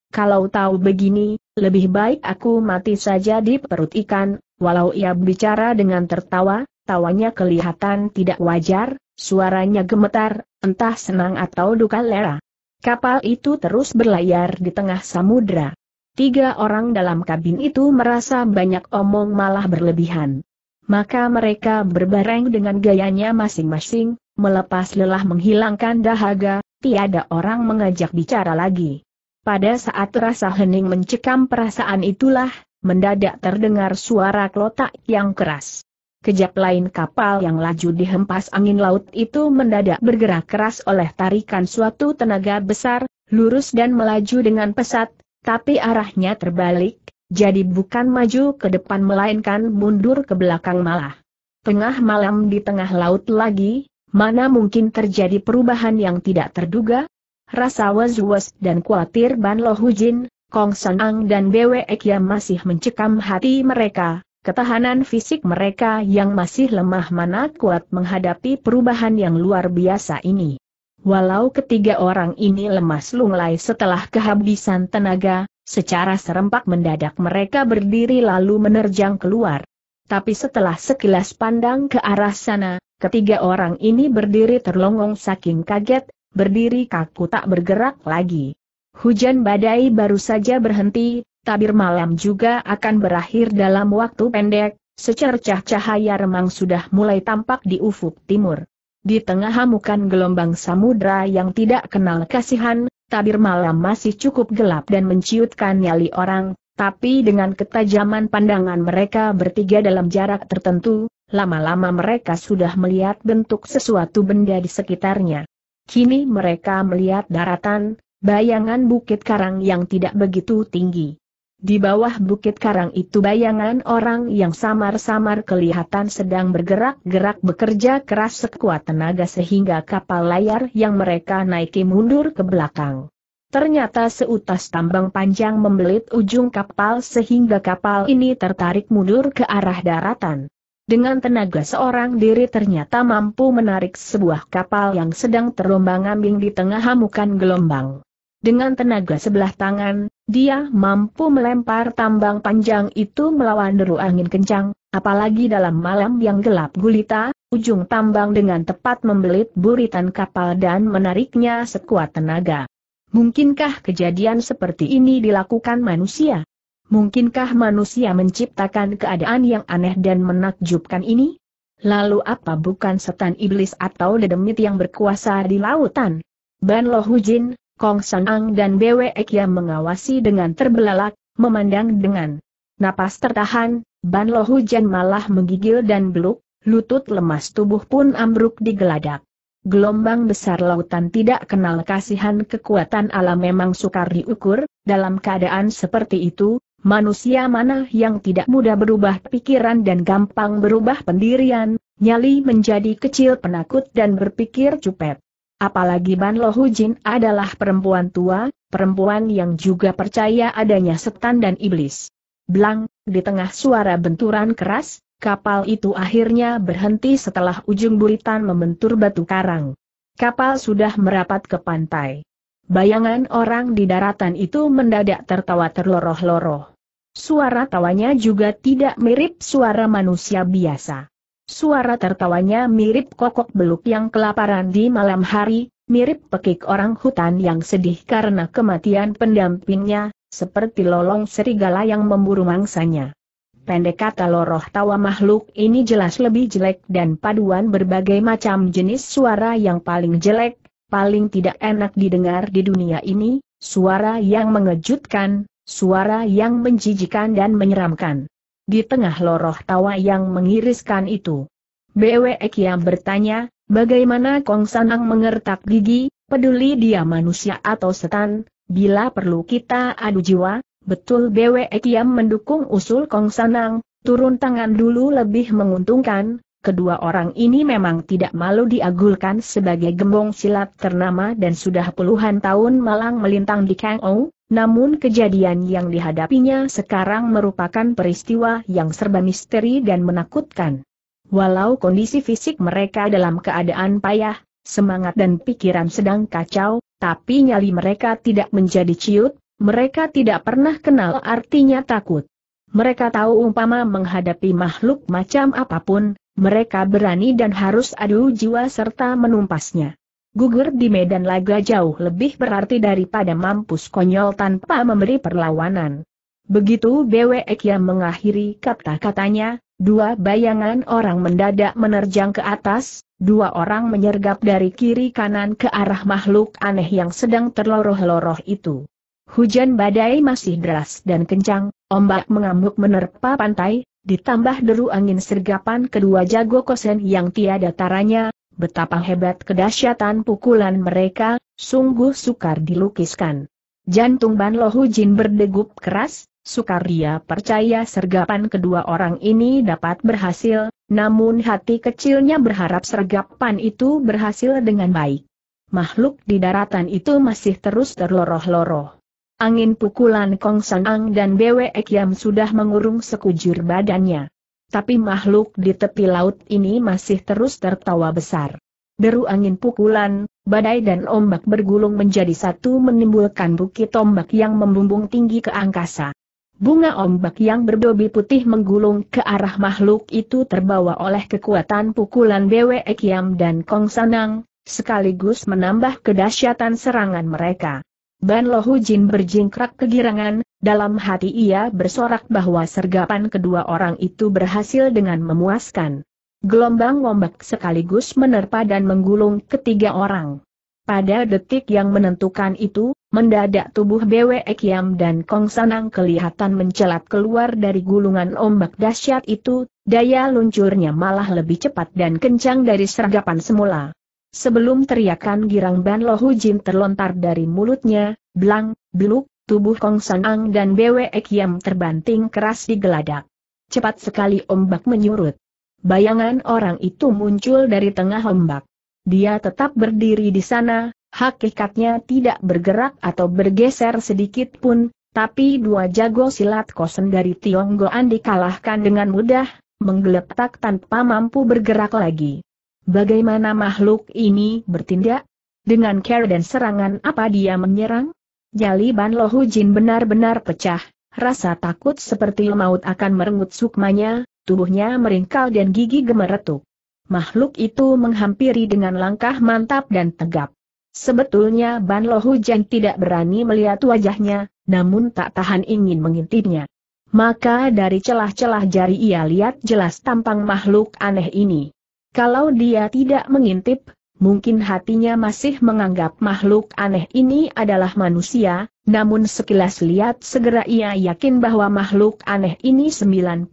Kalau tahu begini, lebih baik aku mati saja di perut ikan, walau ia bicara dengan tertawa, tawanya kelihatan tidak wajar, Suaranya gemetar, entah senang atau duka lera. Kapal itu terus berlayar di tengah samudra. Tiga orang dalam kabin itu merasa banyak omong malah berlebihan. Maka mereka berbareng dengan gayanya masing-masing, melepas lelah menghilangkan dahaga, tiada orang mengajak bicara lagi. Pada saat rasa hening mencekam perasaan itulah, mendadak terdengar suara klotak yang keras. Kejap lain kapal yang laju dihempas angin laut itu mendadak bergerak keras oleh tarikan suatu tenaga besar, lurus dan melaju dengan pesat, tapi arahnya terbalik, jadi bukan maju ke depan melainkan mundur ke belakang malah. Tengah malam di tengah laut lagi, mana mungkin terjadi perubahan yang tidak terduga? Rasa was-was dan khawatir Ban Lo Hujin, Kong San dan Bwe Ekya masih mencekam hati mereka, Ketahanan fisik mereka yang masih lemah mana kuat menghadapi perubahan yang luar biasa ini. Walau ketiga orang ini lemas lunglai setelah kehabisan tenaga, secara serempak mendadak mereka berdiri lalu menerjang keluar. Tapi setelah sekilas pandang ke arah sana, ketiga orang ini berdiri terlongong saking kaget, berdiri kaku tak bergerak lagi. Hujan badai baru saja berhenti, tabir malam juga akan berakhir dalam waktu pendek, secercah cahaya remang sudah mulai tampak di ufuk timur. Di tengah hamukan gelombang samudra yang tidak kenal kasihan, tabir malam masih cukup gelap dan menciutkan nyali orang, tapi dengan ketajaman pandangan mereka bertiga dalam jarak tertentu, lama-lama mereka sudah melihat bentuk sesuatu benda di sekitarnya. Kini mereka melihat daratan, bayangan bukit karang yang tidak begitu tinggi. Di bawah bukit karang itu bayangan orang yang samar-samar kelihatan sedang bergerak-gerak bekerja keras sekuat tenaga sehingga kapal layar yang mereka naiki mundur ke belakang. Ternyata seutas tambang panjang membelit ujung kapal sehingga kapal ini tertarik mundur ke arah daratan. Dengan tenaga seorang diri ternyata mampu menarik sebuah kapal yang sedang terombang-ambing di tengah hamukan gelombang. Dengan tenaga sebelah tangan, dia mampu melempar tambang panjang itu melawan deru angin kencang, apalagi dalam malam yang gelap gulita, ujung tambang dengan tepat membelit buritan kapal dan menariknya sekuat tenaga. Mungkinkah kejadian seperti ini dilakukan manusia? Mungkinkah manusia menciptakan keadaan yang aneh dan menakjubkan ini? Lalu apa bukan setan iblis atau dedemit yang berkuasa di lautan? Ban Lohujin, Kong Sanang dan Bwek yang mengawasi dengan terbelalak, memandang dengan napas tertahan, Ban Lo Hujan malah menggigil dan beluk, lutut lemas tubuh pun ambruk digeladak. Gelombang besar lautan tidak kenal kasihan kekuatan alam memang sukar diukur, dalam keadaan seperti itu, manusia mana yang tidak mudah berubah pikiran dan gampang berubah pendirian, nyali menjadi kecil penakut dan berpikir cupet. Apalagi Ban Lohu Jin adalah perempuan tua, perempuan yang juga percaya adanya setan dan iblis. Blang, di tengah suara benturan keras, kapal itu akhirnya berhenti setelah ujung buritan membentur batu karang. Kapal sudah merapat ke pantai. Bayangan orang di daratan itu mendadak tertawa terloroh-loroh. Suara tawanya juga tidak mirip suara manusia biasa. Suara tertawanya mirip kokok beluk yang kelaparan di malam hari, mirip pekik orang hutan yang sedih karena kematian pendampingnya, seperti lolong serigala yang memburu mangsanya. Pendek kata loroh tawa makhluk ini jelas lebih jelek dan paduan berbagai macam jenis suara yang paling jelek, paling tidak enak didengar di dunia ini, suara yang mengejutkan, suara yang menjijikan dan menyeramkan di tengah loroh tawa yang mengiriskan itu. BW Kiam bertanya, bagaimana Kong Sanang mengertak gigi, peduli dia manusia atau setan, bila perlu kita adu jiwa, betul BW Kiam mendukung usul Kong Sanang, turun tangan dulu lebih menguntungkan, kedua orang ini memang tidak malu diagulkan sebagai gembong silat ternama dan sudah puluhan tahun malang melintang di Kang Ou, namun kejadian yang dihadapinya sekarang merupakan peristiwa yang serba misteri dan menakutkan. Walau kondisi fisik mereka dalam keadaan payah, semangat dan pikiran sedang kacau, tapi nyali mereka tidak menjadi ciut, mereka tidak pernah kenal artinya takut. Mereka tahu umpama menghadapi makhluk macam apapun, mereka berani dan harus adu jiwa serta menumpasnya. Gugur di medan laga jauh lebih berarti daripada mampus konyol tanpa memberi perlawanan. Begitu Bwe yang mengakhiri kata-katanya, dua bayangan orang mendadak menerjang ke atas, dua orang menyergap dari kiri kanan ke arah makhluk aneh yang sedang terloroh-loroh itu. Hujan badai masih deras dan kencang, ombak mengamuk menerpa pantai, Ditambah deru angin sergapan kedua jago kosen yang tiada taranya, betapa hebat kedahsyatan pukulan mereka, sungguh sukar dilukiskan. Jantung Ban Jin berdegup keras, sukar dia percaya sergapan kedua orang ini dapat berhasil, namun hati kecilnya berharap sergapan itu berhasil dengan baik. Makhluk di daratan itu masih terus terloroh-loroh. Angin pukulan Kong San Ang dan Bwe Kiam sudah mengurung sekujur badannya. Tapi makhluk di tepi laut ini masih terus tertawa besar. Deru angin pukulan, badai dan ombak bergulung menjadi satu menimbulkan bukit ombak yang membumbung tinggi ke angkasa. Bunga ombak yang berdobi putih menggulung ke arah makhluk itu terbawa oleh kekuatan pukulan Bwe Kiam dan Kong Sanang, sekaligus menambah kedahsyatan serangan mereka. Ban Lohu Jin berjingkrak kegirangan, dalam hati ia bersorak bahwa sergapan kedua orang itu berhasil dengan memuaskan. Gelombang ombak sekaligus menerpa dan menggulung ketiga orang. Pada detik yang menentukan itu, mendadak tubuh Bwe Kiam dan Kong Sanang kelihatan mencelat keluar dari gulungan ombak dahsyat itu, daya luncurnya malah lebih cepat dan kencang dari sergapan semula. Sebelum teriakan girang Ban Lo Hujin terlontar dari mulutnya, belang, beluk, tubuh Kong San Ang dan Bwe Kiam terbanting keras di geladak. Cepat sekali ombak menyurut. Bayangan orang itu muncul dari tengah ombak. Dia tetap berdiri di sana, hakikatnya tidak bergerak atau bergeser sedikit pun, tapi dua jago silat kosen dari Tionggoan dikalahkan dengan mudah, menggeletak tanpa mampu bergerak lagi. Bagaimana makhluk ini bertindak? Dengan care dan serangan apa dia menyerang? Jali Ban Lohu Jin benar-benar pecah, rasa takut seperti maut akan merenggut sukmanya, tubuhnya meringkal dan gigi gemeretuk. Makhluk itu menghampiri dengan langkah mantap dan tegap. Sebetulnya Ban Lohu Jin tidak berani melihat wajahnya, namun tak tahan ingin mengintipnya. Maka dari celah-celah jari ia lihat jelas tampang makhluk aneh ini. Kalau dia tidak mengintip, mungkin hatinya masih menganggap makhluk aneh ini adalah manusia, namun sekilas lihat segera ia yakin bahwa makhluk aneh ini 90%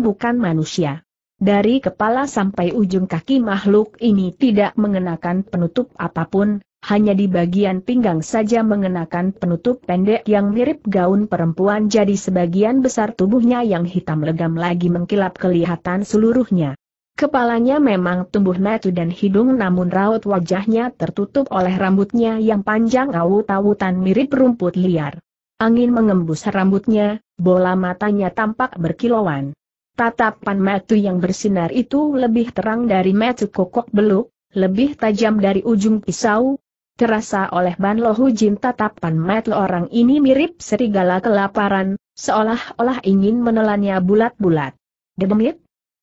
bukan manusia. Dari kepala sampai ujung kaki makhluk ini tidak mengenakan penutup apapun, hanya di bagian pinggang saja mengenakan penutup pendek yang mirip gaun perempuan jadi sebagian besar tubuhnya yang hitam legam lagi mengkilap kelihatan seluruhnya. Kepalanya memang tumbuh metu dan hidung namun raut wajahnya tertutup oleh rambutnya yang panjang awut-awutan mirip rumput liar. Angin mengembus rambutnya, bola matanya tampak berkilauan. Tatapan metu yang bersinar itu lebih terang dari metu kokok beluk, lebih tajam dari ujung pisau. Terasa oleh Ban Lohu Jin tatapan metu orang ini mirip serigala kelaparan, seolah-olah ingin menelannya bulat-bulat. Demit,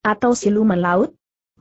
atau siluman laut?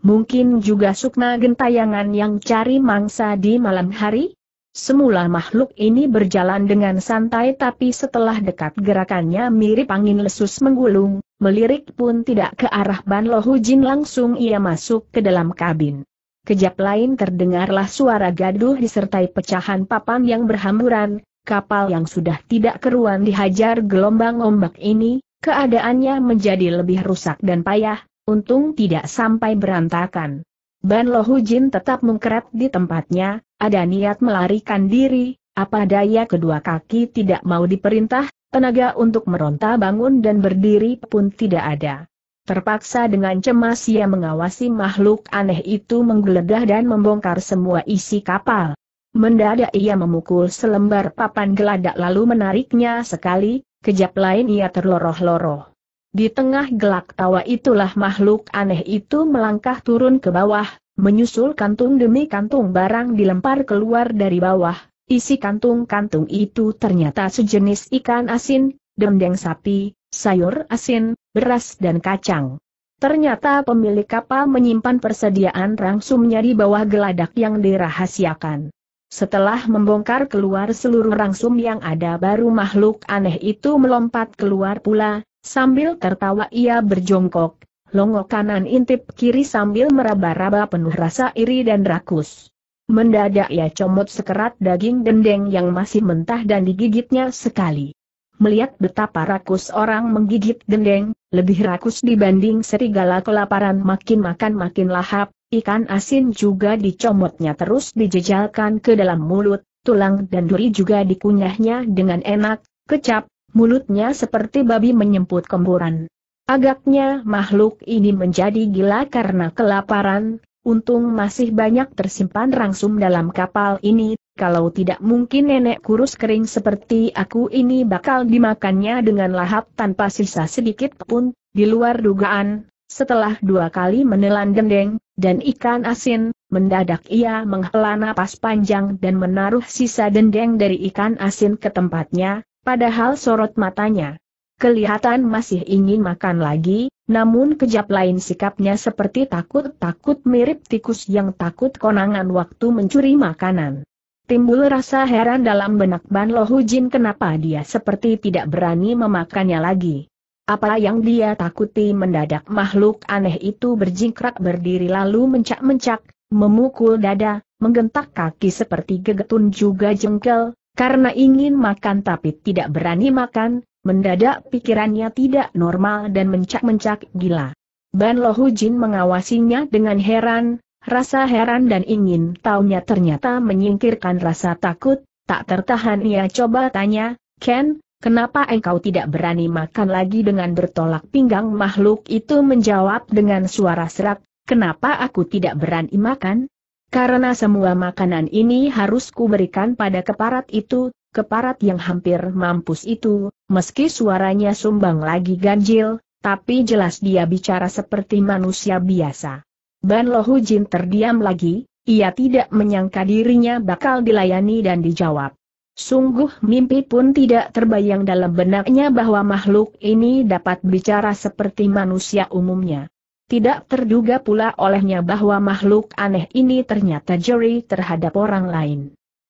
Mungkin juga sukma gentayangan yang cari mangsa di malam hari? Semula makhluk ini berjalan dengan santai tapi setelah dekat gerakannya mirip angin lesus menggulung, melirik pun tidak ke arah Ban Lohujin langsung ia masuk ke dalam kabin. Kejap lain terdengarlah suara gaduh disertai pecahan papan yang berhamburan, kapal yang sudah tidak keruan dihajar gelombang ombak ini, keadaannya menjadi lebih rusak dan payah, untung tidak sampai berantakan. Ban Lohujin tetap mengkeret di tempatnya, ada niat melarikan diri, apa daya kedua kaki tidak mau diperintah, tenaga untuk meronta bangun dan berdiri pun tidak ada. Terpaksa dengan cemas ia mengawasi makhluk aneh itu menggeledah dan membongkar semua isi kapal. Mendadak ia memukul selembar papan geladak lalu menariknya sekali, kejap lain ia terloroh-loroh. Di tengah gelak tawa itulah makhluk aneh itu melangkah turun ke bawah, menyusul kantung demi kantung barang dilempar keluar dari bawah. Isi kantung-kantung itu ternyata sejenis ikan asin, dendeng sapi, sayur asin, beras dan kacang. Ternyata pemilik kapal menyimpan persediaan rangsumnya di bawah geladak yang dirahasiakan. Setelah membongkar keluar seluruh rangsum yang ada baru makhluk aneh itu melompat keluar pula, sambil tertawa ia berjongkok, longok kanan intip kiri sambil meraba-raba penuh rasa iri dan rakus. Mendadak ia comot sekerat daging dendeng yang masih mentah dan digigitnya sekali. Melihat betapa rakus orang menggigit dendeng, lebih rakus dibanding serigala kelaparan makin makan makin lahap, Ikan asin juga dicomotnya terus dijejalkan ke dalam mulut, tulang dan duri juga dikunyahnya dengan enak, kecap, mulutnya seperti babi menyemput kemburan. Agaknya makhluk ini menjadi gila karena kelaparan, untung masih banyak tersimpan rangsum dalam kapal ini, kalau tidak mungkin nenek kurus kering seperti aku ini bakal dimakannya dengan lahap tanpa sisa sedikit pun, di luar dugaan, setelah dua kali menelan gendeng, dan ikan asin, mendadak ia menghela napas panjang dan menaruh sisa dendeng dari ikan asin ke tempatnya, padahal sorot matanya. Kelihatan masih ingin makan lagi, namun kejap lain sikapnya seperti takut-takut mirip tikus yang takut konangan waktu mencuri makanan. Timbul rasa heran dalam benak Ban Lohujin kenapa dia seperti tidak berani memakannya lagi. Apa yang dia takuti mendadak makhluk aneh itu berjingkrak berdiri lalu mencak-mencak, memukul dada, menggentak kaki seperti gegetun juga jengkel, karena ingin makan tapi tidak berani makan, mendadak pikirannya tidak normal dan mencak-mencak gila. Ban Lohu Jin mengawasinya dengan heran, rasa heran dan ingin taunya ternyata menyingkirkan rasa takut, tak tertahan ia coba tanya, Ken, kenapa engkau tidak berani makan lagi dengan bertolak pinggang makhluk itu menjawab dengan suara serak, kenapa aku tidak berani makan? Karena semua makanan ini harus kuberikan pada keparat itu, keparat yang hampir mampus itu, meski suaranya sumbang lagi ganjil, tapi jelas dia bicara seperti manusia biasa. Ban Lohu Jin terdiam lagi, ia tidak menyangka dirinya bakal dilayani dan dijawab. Sungguh mimpi pun tidak terbayang dalam benaknya bahwa makhluk ini dapat bicara seperti manusia umumnya. Tidak terduga pula olehnya bahwa makhluk aneh ini ternyata jeri terhadap orang lain.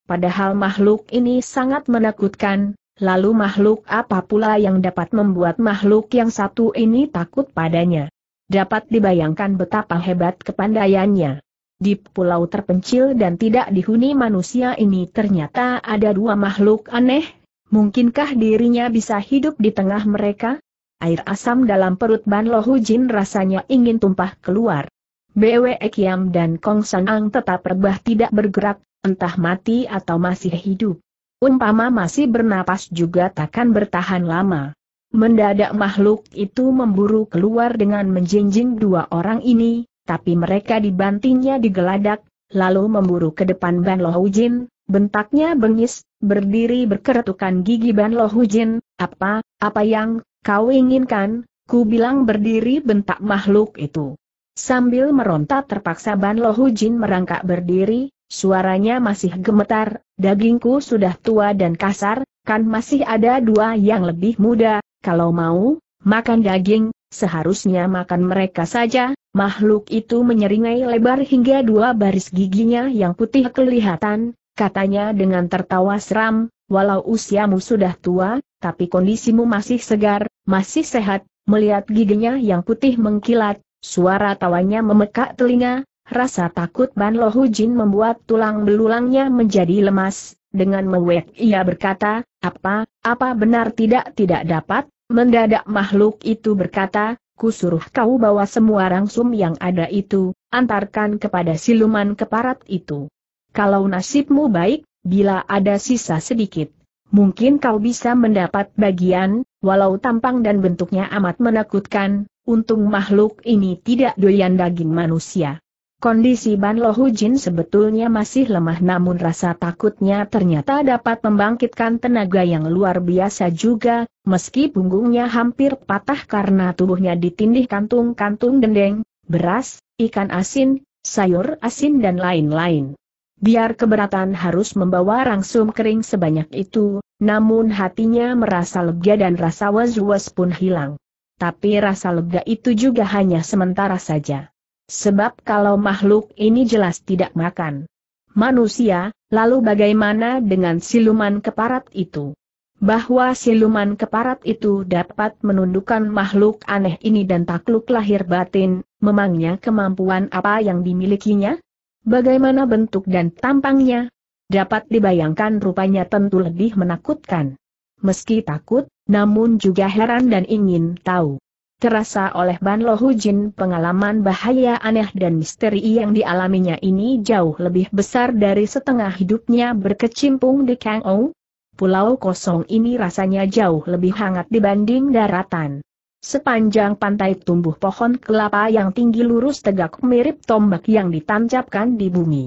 Padahal makhluk ini sangat menakutkan, lalu makhluk apa pula yang dapat membuat makhluk yang satu ini takut padanya. Dapat dibayangkan betapa hebat kepandaiannya. Di pulau terpencil dan tidak dihuni manusia ini ternyata ada dua makhluk aneh, mungkinkah dirinya bisa hidup di tengah mereka? Air asam dalam perut Ban Lohu Jin rasanya ingin tumpah keluar. Bwe Kiam dan Kong San Ang tetap rebah tidak bergerak, entah mati atau masih hidup. Umpama masih bernapas juga takkan bertahan lama. Mendadak makhluk itu memburu keluar dengan menjinjing dua orang ini, tapi mereka dibantingnya digeladak, lalu memburu ke depan Ban Lohujin, bentaknya bengis, berdiri berkeretukan gigi Ban Lohujin, apa, apa yang, kau inginkan, ku bilang berdiri bentak makhluk itu. Sambil meronta terpaksa Ban Lohujin merangkak berdiri, suaranya masih gemetar, dagingku sudah tua dan kasar, kan masih ada dua yang lebih muda, kalau mau, makan daging, Seharusnya makan mereka saja, makhluk itu menyeringai lebar hingga dua baris giginya yang putih kelihatan, katanya dengan tertawa seram, walau usiamu sudah tua, tapi kondisimu masih segar, masih sehat, melihat giginya yang putih mengkilat, suara tawanya memekak telinga, rasa takut Ban Lohu Jin membuat tulang belulangnya menjadi lemas, dengan mewek ia berkata, apa, apa benar tidak tidak dapat, Mendadak makhluk itu berkata, kusuruh kau bawa semua rangsum yang ada itu, antarkan kepada siluman keparat itu. Kalau nasibmu baik, bila ada sisa sedikit, mungkin kau bisa mendapat bagian, walau tampang dan bentuknya amat menakutkan, untung makhluk ini tidak doyan daging manusia. Kondisi Ban Jin sebetulnya masih lemah namun rasa takutnya ternyata dapat membangkitkan tenaga yang luar biasa juga, meski punggungnya hampir patah karena tubuhnya ditindih kantung-kantung dendeng, beras, ikan asin, sayur asin dan lain-lain. Biar keberatan harus membawa rangsum kering sebanyak itu, namun hatinya merasa lega dan rasa was-was pun hilang. Tapi rasa lega itu juga hanya sementara saja. Sebab kalau makhluk ini jelas tidak makan manusia, lalu bagaimana dengan siluman keparat itu? Bahwa siluman keparat itu dapat menundukkan makhluk aneh ini dan takluk lahir batin, memangnya kemampuan apa yang dimilikinya? Bagaimana bentuk dan tampangnya? Dapat dibayangkan rupanya tentu lebih menakutkan. Meski takut, namun juga heran dan ingin tahu. Terasa oleh Ban Lohujin pengalaman bahaya aneh dan misteri yang dialaminya ini jauh lebih besar dari setengah hidupnya berkecimpung di Kang Ou. Pulau kosong ini rasanya jauh lebih hangat dibanding daratan. Sepanjang pantai tumbuh pohon kelapa yang tinggi lurus tegak mirip tombak yang ditancapkan di bumi.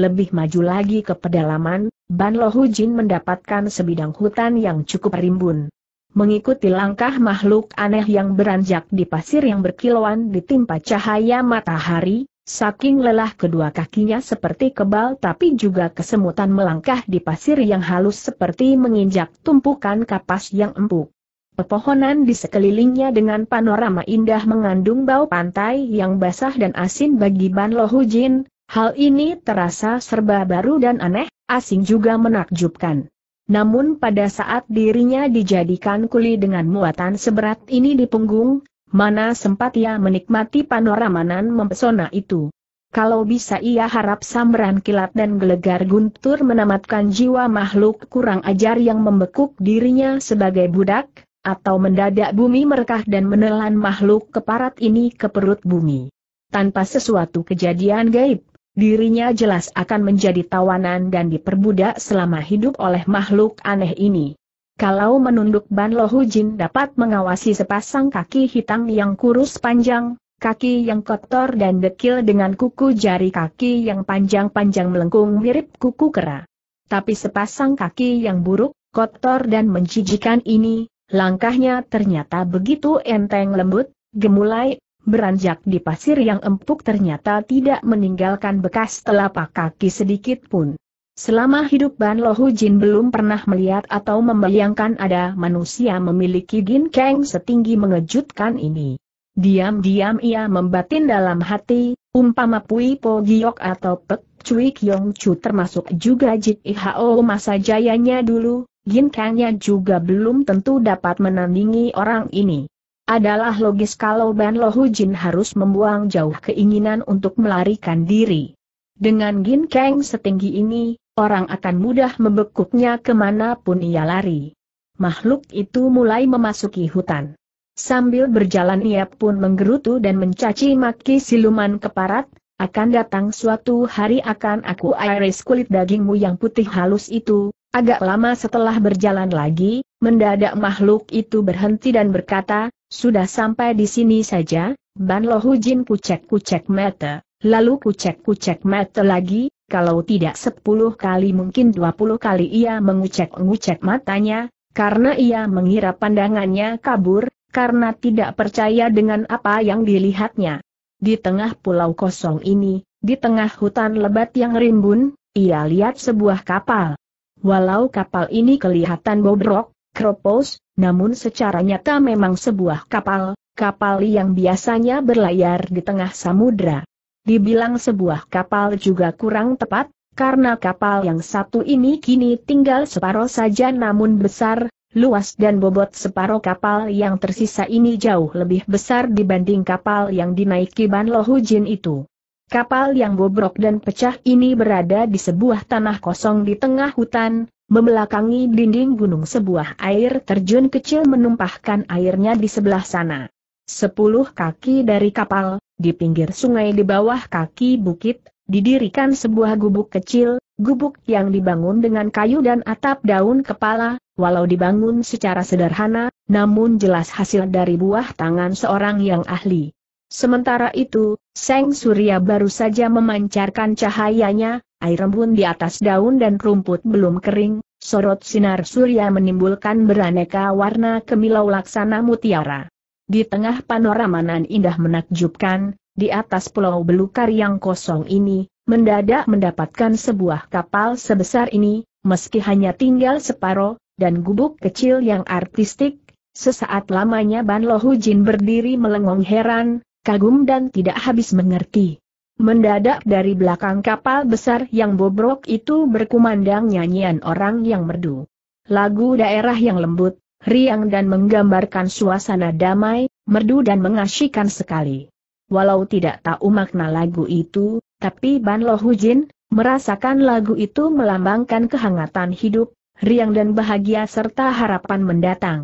Lebih maju lagi ke pedalaman, Ban Lohujin mendapatkan sebidang hutan yang cukup rimbun mengikuti langkah makhluk aneh yang beranjak di pasir yang berkilauan ditimpa cahaya matahari, saking lelah kedua kakinya seperti kebal tapi juga kesemutan melangkah di pasir yang halus seperti menginjak tumpukan kapas yang empuk. Pepohonan di sekelilingnya dengan panorama indah mengandung bau pantai yang basah dan asin bagi Ban Lohujin, hal ini terasa serba baru dan aneh, asing juga menakjubkan. Namun pada saat dirinya dijadikan kuli dengan muatan seberat ini di punggung, mana sempat ia menikmati panoramanan mempesona itu. Kalau bisa ia harap sambaran kilat dan gelegar guntur menamatkan jiwa makhluk kurang ajar yang membekuk dirinya sebagai budak, atau mendadak bumi merekah dan menelan makhluk keparat ini ke perut bumi. Tanpa sesuatu kejadian gaib, Dirinya jelas akan menjadi tawanan dan diperbudak selama hidup oleh makhluk aneh ini. Kalau menunduk Ban Lohu Jin dapat mengawasi sepasang kaki hitam yang kurus panjang, kaki yang kotor dan dekil dengan kuku jari kaki yang panjang-panjang melengkung mirip kuku kera. Tapi sepasang kaki yang buruk, kotor dan menjijikan ini, langkahnya ternyata begitu enteng lembut, gemulai, beranjak di pasir yang empuk ternyata tidak meninggalkan bekas telapak kaki sedikit pun. Selama hidup Ban Lohu Jin belum pernah melihat atau membayangkan ada manusia memiliki gin ginkeng setinggi mengejutkan ini. Diam-diam ia membatin dalam hati, umpama Pui Po Giok atau Pek Cui Kyong Chu termasuk juga Jit Ihao masa jayanya dulu, gin Kangnya juga belum tentu dapat menandingi orang ini. Adalah logis kalau Ban Jin harus membuang jauh keinginan untuk melarikan diri. Dengan Gin Kang setinggi ini, orang akan mudah membekuknya kemanapun ia lari. Makhluk itu mulai memasuki hutan. Sambil berjalan ia pun menggerutu dan mencaci maki siluman keparat, akan datang suatu hari akan aku iris kulit dagingmu yang putih halus itu, agak lama setelah berjalan lagi, Mendadak makhluk itu berhenti dan berkata, sudah sampai di sini saja, Ban Lohujin kucek-kucek mata, lalu kucek-kucek mata lagi, kalau tidak sepuluh kali mungkin dua puluh kali ia mengucek-ngucek matanya, karena ia mengira pandangannya kabur, karena tidak percaya dengan apa yang dilihatnya. Di tengah pulau kosong ini, di tengah hutan lebat yang rimbun, ia lihat sebuah kapal. Walau kapal ini kelihatan bobrok, Kropos, namun secara nyata memang sebuah kapal, kapal yang biasanya berlayar di tengah samudra. Dibilang sebuah kapal juga kurang tepat, karena kapal yang satu ini kini tinggal separuh saja namun besar, luas dan bobot separuh kapal yang tersisa ini jauh lebih besar dibanding kapal yang dinaiki Ban Lohujin itu. Kapal yang bobrok dan pecah ini berada di sebuah tanah kosong di tengah hutan, Membelakangi dinding gunung sebuah air terjun kecil menumpahkan airnya di sebelah sana. Sepuluh kaki dari kapal, di pinggir sungai di bawah kaki bukit, didirikan sebuah gubuk kecil, gubuk yang dibangun dengan kayu dan atap daun kepala, walau dibangun secara sederhana, namun jelas hasil dari buah tangan seorang yang ahli. Sementara itu, Seng Surya baru saja memancarkan cahayanya, air embun di atas daun dan rumput belum kering, sorot sinar surya menimbulkan beraneka warna kemilau laksana mutiara. Di tengah panoramanan indah menakjubkan, di atas pulau belukar yang kosong ini, mendadak mendapatkan sebuah kapal sebesar ini, meski hanya tinggal separo, dan gubuk kecil yang artistik, Sesaat lamanya Ban Lohujin berdiri melengong heran, kagum dan tidak habis mengerti. Mendadak dari belakang kapal besar yang bobrok itu berkumandang nyanyian orang yang merdu. Lagu daerah yang lembut, riang dan menggambarkan suasana damai, merdu dan mengasyikan sekali. Walau tidak tahu makna lagu itu, tapi Ban Lohujin merasakan lagu itu melambangkan kehangatan hidup, riang dan bahagia serta harapan mendatang.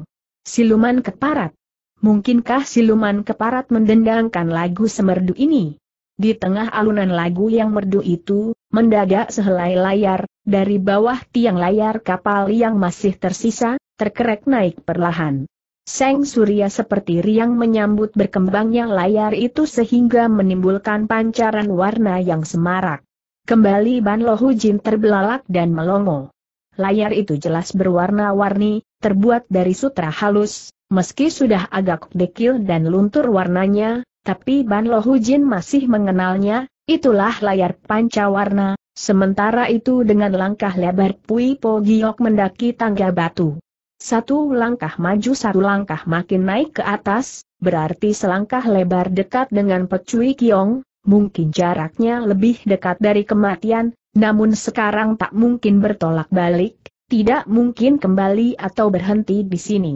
Siluman keparat. Mungkinkah siluman keparat mendendangkan lagu semerdu ini? Di tengah alunan lagu yang merdu itu, mendadak sehelai layar, dari bawah tiang layar kapal yang masih tersisa, terkerek naik perlahan. Seng Surya seperti riang menyambut berkembangnya layar itu sehingga menimbulkan pancaran warna yang semarak. Kembali Ban Lohu Jin terbelalak dan melongo. Layar itu jelas berwarna-warni, terbuat dari sutra halus, meski sudah agak dekil dan luntur warnanya, tapi Ban Jin masih mengenalnya, itulah layar pancawarna, sementara itu dengan langkah lebar Pui Po Giok mendaki tangga batu. Satu langkah maju satu langkah makin naik ke atas, berarti selangkah lebar dekat dengan Pecui Kiong, mungkin jaraknya lebih dekat dari kematian, namun sekarang tak mungkin bertolak balik, tidak mungkin kembali atau berhenti di sini.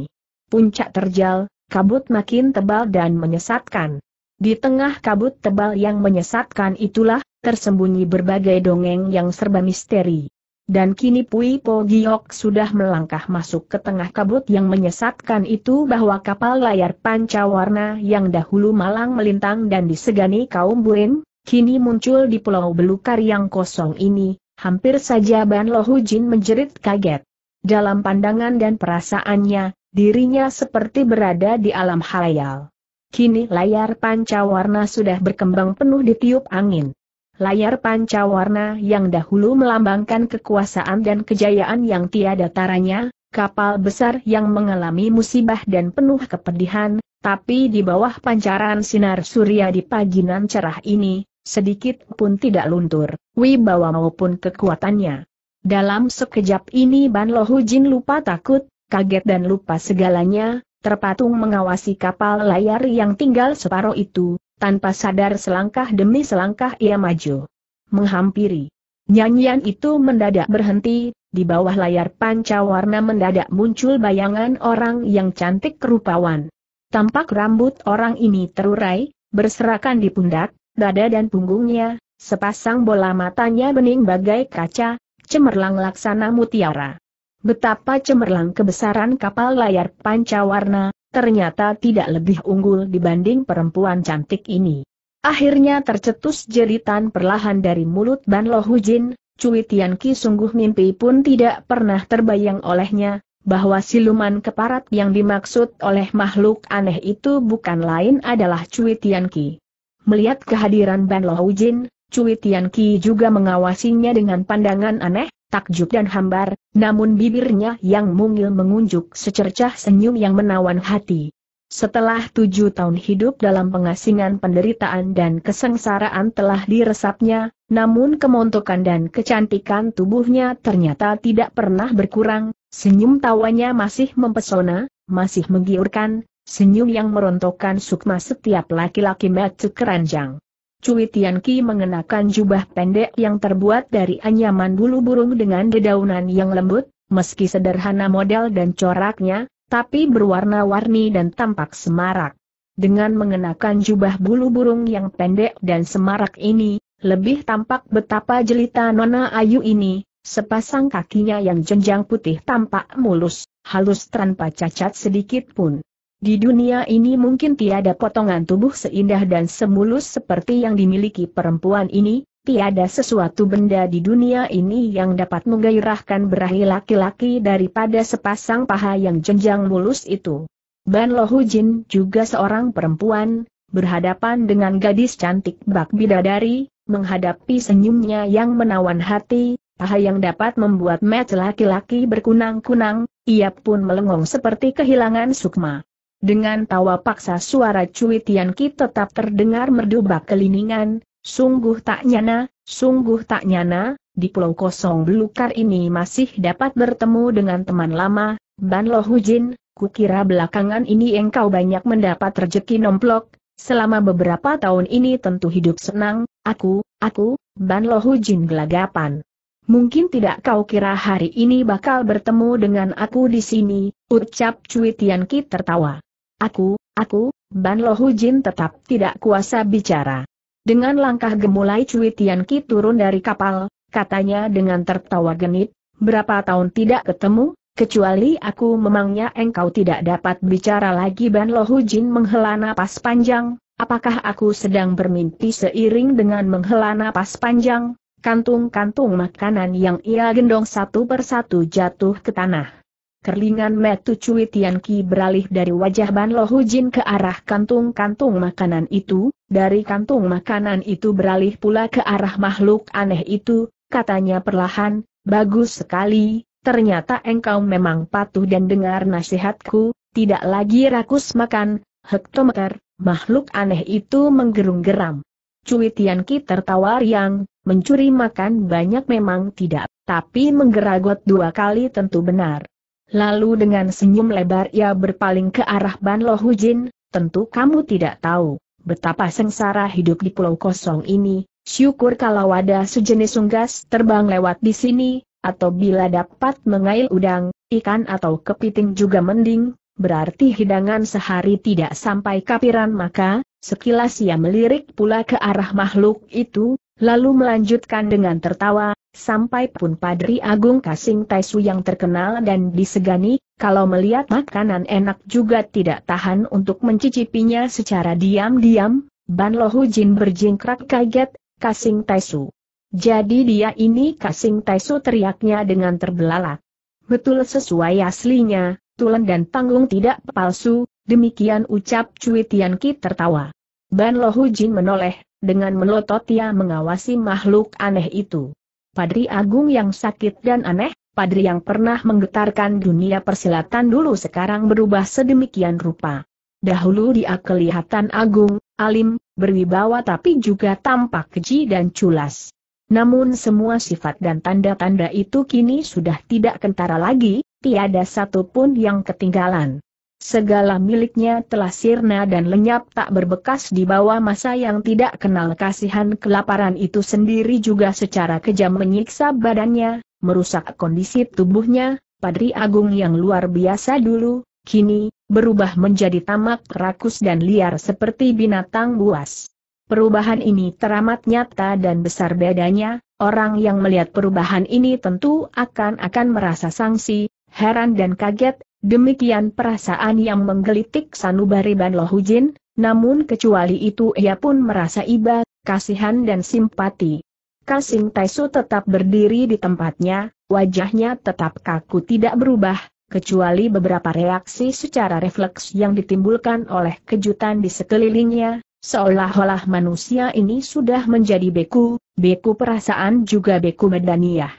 Puncak terjal, kabut makin tebal dan menyesatkan. Di tengah kabut tebal yang menyesatkan itulah, tersembunyi berbagai dongeng yang serba misteri. Dan kini Pui Po Giok sudah melangkah masuk ke tengah kabut yang menyesatkan itu bahwa kapal layar pancawarna yang dahulu malang melintang dan disegani kaum buen, kini muncul di pulau belukar yang kosong ini, hampir saja Ban Jin menjerit kaget. Dalam pandangan dan perasaannya, dirinya seperti berada di alam halayal. Kini layar pancawarna sudah berkembang penuh di tiup angin. Layar pancawarna yang dahulu melambangkan kekuasaan dan kejayaan yang tiada taranya, kapal besar yang mengalami musibah dan penuh kepedihan, tapi di bawah pancaran sinar surya di paginan cerah ini, sedikit pun tidak luntur, wibawa maupun kekuatannya. Dalam sekejap ini Ban Jin lupa takut, kaget dan lupa segalanya, terpatung mengawasi kapal layar yang tinggal separuh itu, tanpa sadar selangkah demi selangkah ia maju. Menghampiri. Nyanyian itu mendadak berhenti, di bawah layar panca warna mendadak muncul bayangan orang yang cantik kerupawan. Tampak rambut orang ini terurai, berserakan di pundak, dada dan punggungnya, sepasang bola matanya bening bagai kaca, cemerlang laksana mutiara. Betapa cemerlang kebesaran kapal layar pancawarna, ternyata tidak lebih unggul dibanding perempuan cantik ini. Akhirnya tercetus jeritan perlahan dari mulut Ban Lo Hujin, Cui Tian Ki sungguh mimpi pun tidak pernah terbayang olehnya, bahwa siluman keparat yang dimaksud oleh makhluk aneh itu bukan lain adalah Cui Tian Ki. Melihat kehadiran Ban Lo Hujin, Cui Tian Ki juga mengawasinya dengan pandangan aneh, takjub dan hambar, namun bibirnya yang mungil mengunjuk secercah senyum yang menawan hati. Setelah tujuh tahun hidup dalam pengasingan penderitaan dan kesengsaraan telah diresapnya, namun kemontokan dan kecantikan tubuhnya ternyata tidak pernah berkurang, senyum tawanya masih mempesona, masih menggiurkan, senyum yang merontokkan sukma setiap laki-laki mata keranjang. Cui Tianqi mengenakan jubah pendek yang terbuat dari anyaman bulu burung dengan dedaunan yang lembut, meski sederhana model dan coraknya, tapi berwarna-warni dan tampak semarak. Dengan mengenakan jubah bulu burung yang pendek dan semarak ini, lebih tampak betapa jelita Nona Ayu ini, sepasang kakinya yang jenjang putih tampak mulus, halus tanpa cacat sedikit pun. Di dunia ini mungkin tiada potongan tubuh seindah dan semulus seperti yang dimiliki perempuan ini, tiada sesuatu benda di dunia ini yang dapat menggairahkan berahi laki-laki daripada sepasang paha yang jenjang mulus itu. Ban Lohujin juga seorang perempuan, berhadapan dengan gadis cantik bak bidadari, menghadapi senyumnya yang menawan hati, paha yang dapat membuat mata laki-laki berkunang-kunang, ia pun melengong seperti kehilangan sukma. Dengan tawa paksa suara Cui Tian Ki tetap terdengar merdu bak keliningan, sungguh tak nyana, sungguh tak nyana, di pulau kosong belukar ini masih dapat bertemu dengan teman lama, Ban Lo Hujin, kukira belakangan ini engkau banyak mendapat rejeki nomplok, selama beberapa tahun ini tentu hidup senang, aku, aku, Ban Lo Hujin gelagapan. Mungkin tidak kau kira hari ini bakal bertemu dengan aku di sini, ucap Cui Tian Ki tertawa. Aku, aku, Ban Lohu Jin tetap tidak kuasa bicara. Dengan langkah gemulai Cui Tian Ki turun dari kapal, katanya dengan tertawa genit, berapa tahun tidak ketemu, kecuali aku memangnya engkau tidak dapat bicara lagi Ban Lohu Jin menghela napas panjang, apakah aku sedang bermimpi seiring dengan menghela napas panjang, kantung-kantung makanan yang ia gendong satu persatu jatuh ke tanah. Kerlingan Metu Cui Tian beralih dari wajah Ban lohujin ke arah kantung-kantung makanan itu, dari kantung makanan itu beralih pula ke arah makhluk aneh itu, katanya perlahan, bagus sekali, ternyata engkau memang patuh dan dengar nasihatku, tidak lagi rakus makan, hektometer, makhluk aneh itu menggerung geram. Cui Tian tertawa riang, mencuri makan banyak memang tidak, tapi menggeragot dua kali tentu benar. Lalu dengan senyum lebar ia berpaling ke arah Ban Lo Hujin, tentu kamu tidak tahu betapa sengsara hidup di pulau kosong ini, syukur kalau ada sejenis unggas terbang lewat di sini, atau bila dapat mengail udang, ikan atau kepiting juga mending, berarti hidangan sehari tidak sampai kapiran maka, sekilas ia melirik pula ke arah makhluk itu, lalu melanjutkan dengan tertawa, sampai pun Padri Agung Kasing Taisu yang terkenal dan disegani, kalau melihat makanan enak juga tidak tahan untuk mencicipinya secara diam-diam, Ban Lohu Jin berjingkrak kaget, Kasing Taisu. Jadi dia ini Kasing Taisu teriaknya dengan terbelalak. Betul sesuai aslinya, tulen dan tanggung tidak palsu, demikian ucap Cui Tian Ki tertawa. Ban Lohu Jin menoleh, dengan melotot ia mengawasi makhluk aneh itu. Padri Agung yang sakit dan aneh, Padri yang pernah menggetarkan dunia persilatan dulu sekarang berubah sedemikian rupa. Dahulu dia kelihatan agung, alim, berwibawa tapi juga tampak keji dan culas. Namun semua sifat dan tanda-tanda itu kini sudah tidak kentara lagi, tiada satupun yang ketinggalan. Segala miliknya telah sirna dan lenyap tak berbekas di bawah masa yang tidak kenal kasihan kelaparan itu sendiri juga secara kejam menyiksa badannya, merusak kondisi tubuhnya, Padri Agung yang luar biasa dulu, kini, berubah menjadi tamak rakus dan liar seperti binatang buas. Perubahan ini teramat nyata dan besar bedanya, orang yang melihat perubahan ini tentu akan akan merasa sangsi, heran dan kaget, Demikian perasaan yang menggelitik sanubari Ban Lohujin, namun kecuali itu ia pun merasa iba, kasihan dan simpati. Kasing Taisu tetap berdiri di tempatnya, wajahnya tetap kaku tidak berubah, kecuali beberapa reaksi secara refleks yang ditimbulkan oleh kejutan di sekelilingnya, seolah-olah manusia ini sudah menjadi beku, beku perasaan juga beku medaniah.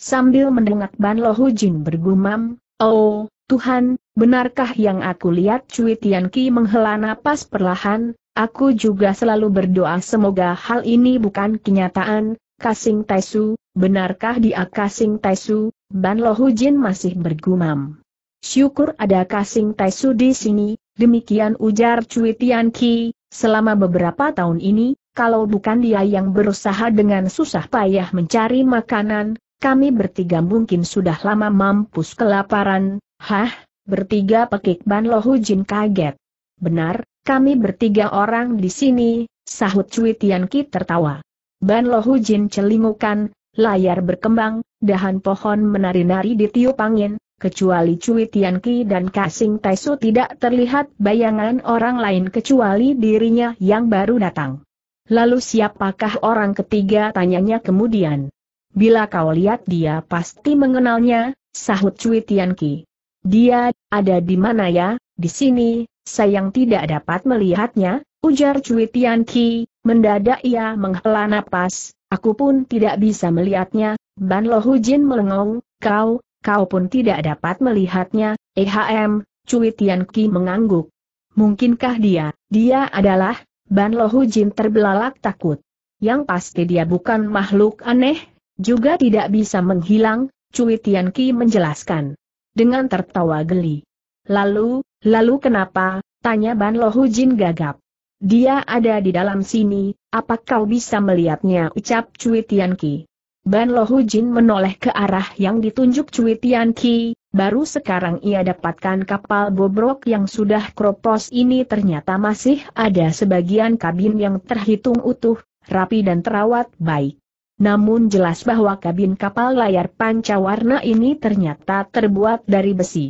Sambil mendengar Ban Lohujin bergumam, Oh, Tuhan, benarkah yang aku lihat Cui Tianqi menghela napas perlahan, aku juga selalu berdoa semoga hal ini bukan kenyataan, Kasing Taisu, benarkah dia Kasing Taisu, Ban Jin masih bergumam. Syukur ada Kasing Taisu di sini, demikian ujar Cui Tianqi, selama beberapa tahun ini, kalau bukan dia yang berusaha dengan susah payah mencari makanan, kami bertiga mungkin sudah lama mampus kelaparan, Hah, bertiga pekik Ban Lohu Jin kaget. Benar, kami bertiga orang di sini, sahut Cui Tian Ki tertawa. Ban Lohu Jin celingukan, layar berkembang, dahan pohon menari-nari di tiup angin, kecuali Cui Ki dan Kasing Taisu tidak terlihat bayangan orang lain kecuali dirinya yang baru datang. Lalu siapakah orang ketiga tanyanya kemudian. Bila kau lihat dia pasti mengenalnya, sahut Cui Ki. Dia, ada di mana ya? Di sini, sayang tidak dapat melihatnya, ujar Cui Tian Ki, mendadak ia menghela napas, aku pun tidak bisa melihatnya, Ban Lo Hujin melengong, kau, kau pun tidak dapat melihatnya, ehm, Cui Tian Ki mengangguk. Mungkinkah dia, dia adalah, Ban Lo Hujin terbelalak takut. Yang pasti dia bukan makhluk aneh, juga tidak bisa menghilang, Cui Tian Ki menjelaskan dengan tertawa geli. Lalu, lalu kenapa, tanya Ban Jin gagap. Dia ada di dalam sini, apa kau bisa melihatnya ucap Cui Tianqi. Ban Jin menoleh ke arah yang ditunjuk Cui Tianqi, baru sekarang ia dapatkan kapal bobrok yang sudah kropos ini ternyata masih ada sebagian kabin yang terhitung utuh, rapi dan terawat baik. Namun jelas bahwa kabin kapal layar panca warna ini ternyata terbuat dari besi.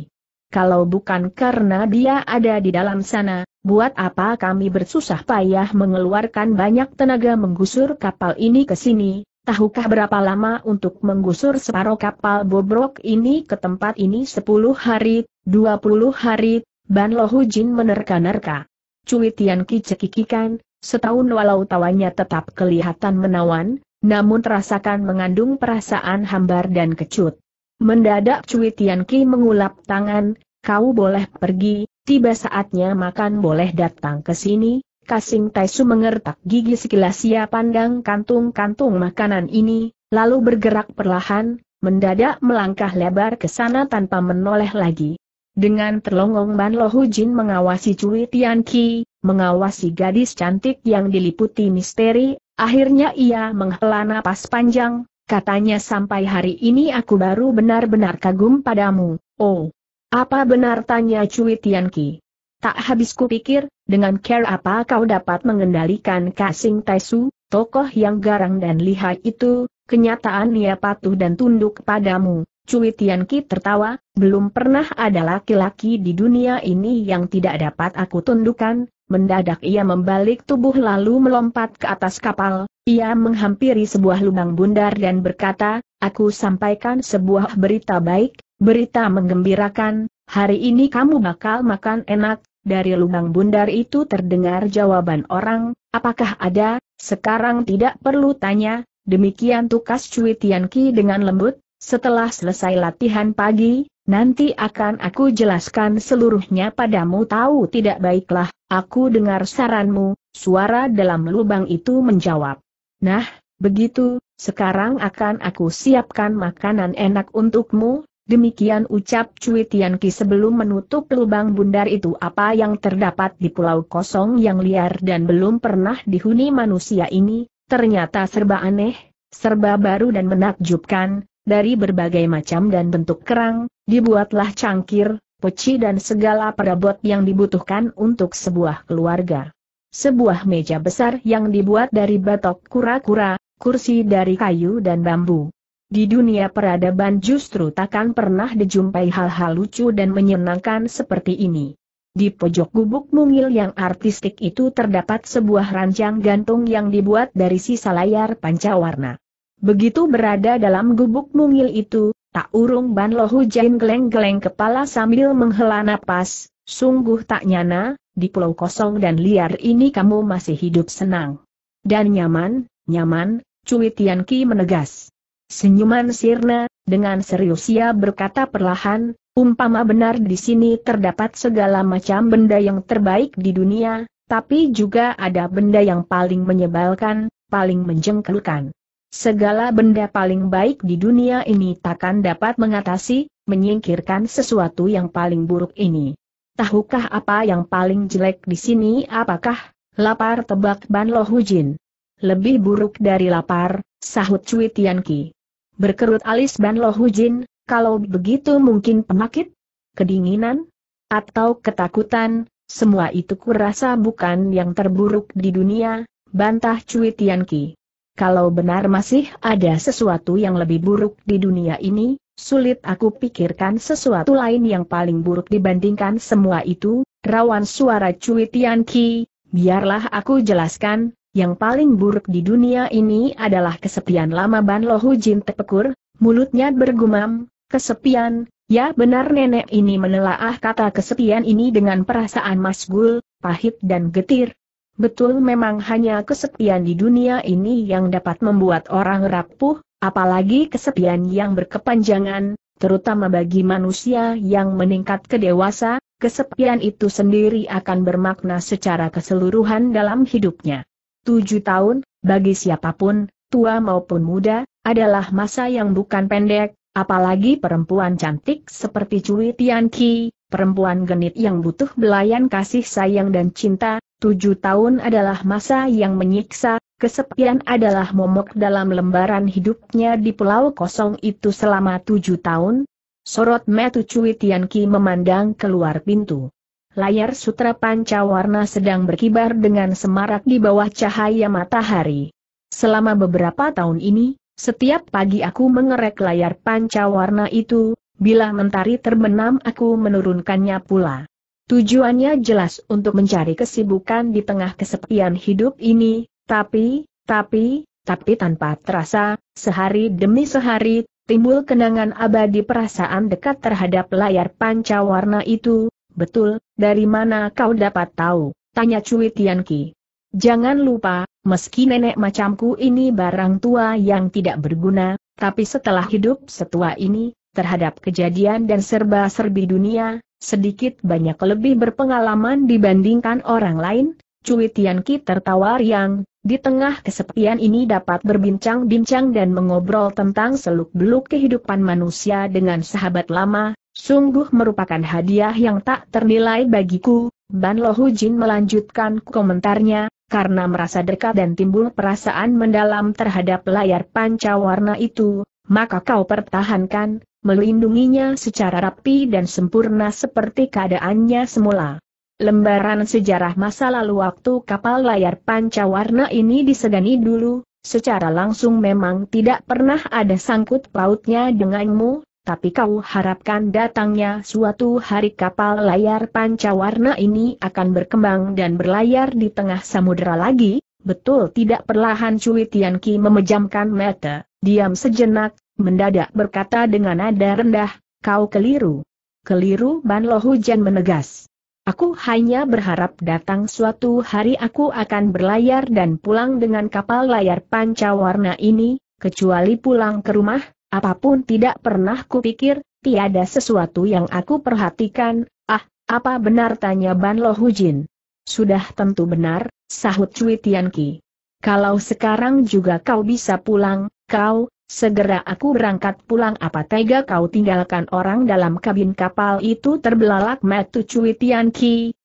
Kalau bukan karena dia ada di dalam sana, buat apa kami bersusah payah mengeluarkan banyak tenaga menggusur kapal ini ke sini, tahukah berapa lama untuk menggusur separuh kapal bobrok ini ke tempat ini 10 hari, 20 hari, Ban Lohu Jin menerka-nerka. Cui Tian cekikikan, setahun walau tawanya tetap kelihatan menawan, namun terasakan mengandung perasaan hambar dan kecut. Mendadak Cui Tian Ki mengulap tangan, kau boleh pergi, tiba saatnya makan boleh datang ke sini, Kasing Taisu mengertak gigi sekilas ia pandang kantung-kantung makanan ini, lalu bergerak perlahan, mendadak melangkah lebar ke sana tanpa menoleh lagi. Dengan terlongong Ban Lo Hujin mengawasi Cui Tian Ki, mengawasi gadis cantik yang diliputi misteri, Akhirnya ia menghela napas panjang, katanya sampai hari ini aku baru benar-benar kagum padamu, oh. Apa benar tanya Cui Tianki? Tak habis pikir, dengan care apa kau dapat mengendalikan Kasing Taisu, tokoh yang garang dan lihai itu, kenyataan ia patuh dan tunduk padamu. Cui Tianki tertawa, belum pernah ada laki-laki di dunia ini yang tidak dapat aku tundukkan, Mendadak ia membalik tubuh lalu melompat ke atas kapal, ia menghampiri sebuah lubang bundar dan berkata, aku sampaikan sebuah berita baik, berita menggembirakan, hari ini kamu bakal makan enak, dari lubang bundar itu terdengar jawaban orang, apakah ada, sekarang tidak perlu tanya, demikian tukas Cui Ki dengan lembut, setelah selesai latihan pagi, nanti akan aku jelaskan seluruhnya padamu tahu tidak baiklah, Aku dengar saranmu, suara dalam lubang itu menjawab. Nah, begitu, sekarang akan aku siapkan makanan enak untukmu, demikian ucap Cui Tianqi sebelum menutup lubang bundar itu apa yang terdapat di pulau kosong yang liar dan belum pernah dihuni manusia ini, ternyata serba aneh, serba baru dan menakjubkan, dari berbagai macam dan bentuk kerang, dibuatlah cangkir, peci dan segala perabot yang dibutuhkan untuk sebuah keluarga. Sebuah meja besar yang dibuat dari batok kura-kura, kursi dari kayu dan bambu. Di dunia peradaban justru takkan pernah dijumpai hal-hal lucu dan menyenangkan seperti ini. Di pojok gubuk mungil yang artistik itu terdapat sebuah ranjang gantung yang dibuat dari sisa layar pancawarna. Begitu berada dalam gubuk mungil itu, Tak urung Ban Lohu Jain geleng-geleng kepala sambil menghela napas, sungguh tak nyana, di pulau kosong dan liar ini kamu masih hidup senang. Dan nyaman, nyaman, Cui Tian Ki menegas. Senyuman sirna, dengan serius ia berkata perlahan, umpama benar di sini terdapat segala macam benda yang terbaik di dunia, tapi juga ada benda yang paling menyebalkan, paling menjengkelkan. Segala benda paling baik di dunia ini takkan dapat mengatasi, menyingkirkan sesuatu yang paling buruk ini. Tahukah apa yang paling jelek di sini apakah? Lapar tebak Ban Lo Hujin. Lebih buruk dari lapar, sahut Cui Tianqi. Berkerut alis Ban Lo Hujin, kalau begitu mungkin penyakit? Kedinginan? Atau ketakutan? Semua itu kurasa bukan yang terburuk di dunia, bantah Cui Tianqi. Kalau benar masih ada sesuatu yang lebih buruk di dunia ini, sulit aku pikirkan sesuatu lain yang paling buruk dibandingkan semua itu, rawan suara Cui Tian Ki, biarlah aku jelaskan, yang paling buruk di dunia ini adalah kesepian lama Ban Lohu Jin tepekur, mulutnya bergumam, kesepian, ya benar nenek ini menelaah kata kesepian ini dengan perasaan masgul, pahit dan getir, Betul memang hanya kesepian di dunia ini yang dapat membuat orang rapuh, apalagi kesepian yang berkepanjangan, terutama bagi manusia yang meningkat ke dewasa, kesepian itu sendiri akan bermakna secara keseluruhan dalam hidupnya. Tujuh tahun, bagi siapapun, tua maupun muda, adalah masa yang bukan pendek, apalagi perempuan cantik seperti Cui Tian Ki, perempuan genit yang butuh belayan kasih sayang dan cinta, Tujuh tahun adalah masa yang menyiksa, kesepian adalah momok dalam lembaran hidupnya di pulau kosong itu selama tujuh tahun. Sorot Metu Cui Tianqi memandang keluar pintu. Layar sutra pancawarna sedang berkibar dengan semarak di bawah cahaya matahari. Selama beberapa tahun ini, setiap pagi aku mengerek layar pancawarna itu, bila mentari terbenam aku menurunkannya pula. Tujuannya jelas untuk mencari kesibukan di tengah kesepian hidup ini, tapi, tapi, tapi tanpa terasa, sehari demi sehari, timbul kenangan abadi perasaan dekat terhadap layar panca warna itu, betul, dari mana kau dapat tahu, tanya Cui Tianqi. Jangan lupa, meski nenek macamku ini barang tua yang tidak berguna, tapi setelah hidup setua ini, terhadap kejadian dan serba-serbi dunia, sedikit banyak lebih berpengalaman dibandingkan orang lain, Cui Tianki tertawa riang, di tengah kesepian ini dapat berbincang-bincang dan mengobrol tentang seluk-beluk kehidupan manusia dengan sahabat lama, sungguh merupakan hadiah yang tak ternilai bagiku, Ban Lohu Jin melanjutkan komentarnya, karena merasa dekat dan timbul perasaan mendalam terhadap layar panca warna itu, maka kau pertahankan, melindunginya secara rapi dan sempurna seperti keadaannya semula. Lembaran sejarah masa lalu waktu kapal layar pancawarna ini disegani dulu, secara langsung memang tidak pernah ada sangkut pautnya denganmu, tapi kau harapkan datangnya suatu hari kapal layar pancawarna ini akan berkembang dan berlayar di tengah samudera lagi, betul tidak perlahan Cui Tianqi memejamkan mata, diam sejenak, Mendadak berkata dengan nada rendah, kau keliru. Keliru Ban Lo Hujan menegas. Aku hanya berharap datang suatu hari aku akan berlayar dan pulang dengan kapal layar panca warna ini, kecuali pulang ke rumah, apapun tidak pernah kupikir, tiada sesuatu yang aku perhatikan, ah, apa benar tanya Ban Lo Hujin. Sudah tentu benar, sahut Cui Tian Ki. Kalau sekarang juga kau bisa pulang, kau, Segera aku berangkat pulang apa tega kau tinggalkan orang dalam kabin kapal itu terbelalak metu Cui Tian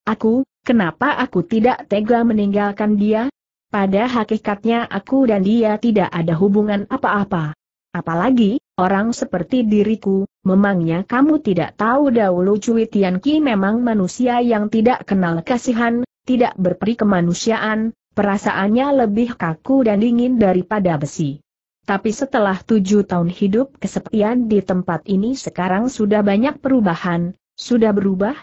aku, kenapa aku tidak tega meninggalkan dia? Pada hakikatnya aku dan dia tidak ada hubungan apa-apa. Apalagi, orang seperti diriku, memangnya kamu tidak tahu dahulu Cui Tian memang manusia yang tidak kenal kasihan, tidak berperi kemanusiaan, perasaannya lebih kaku dan dingin daripada besi. Tapi setelah tujuh tahun hidup kesepian di tempat ini sekarang sudah banyak perubahan, sudah berubah?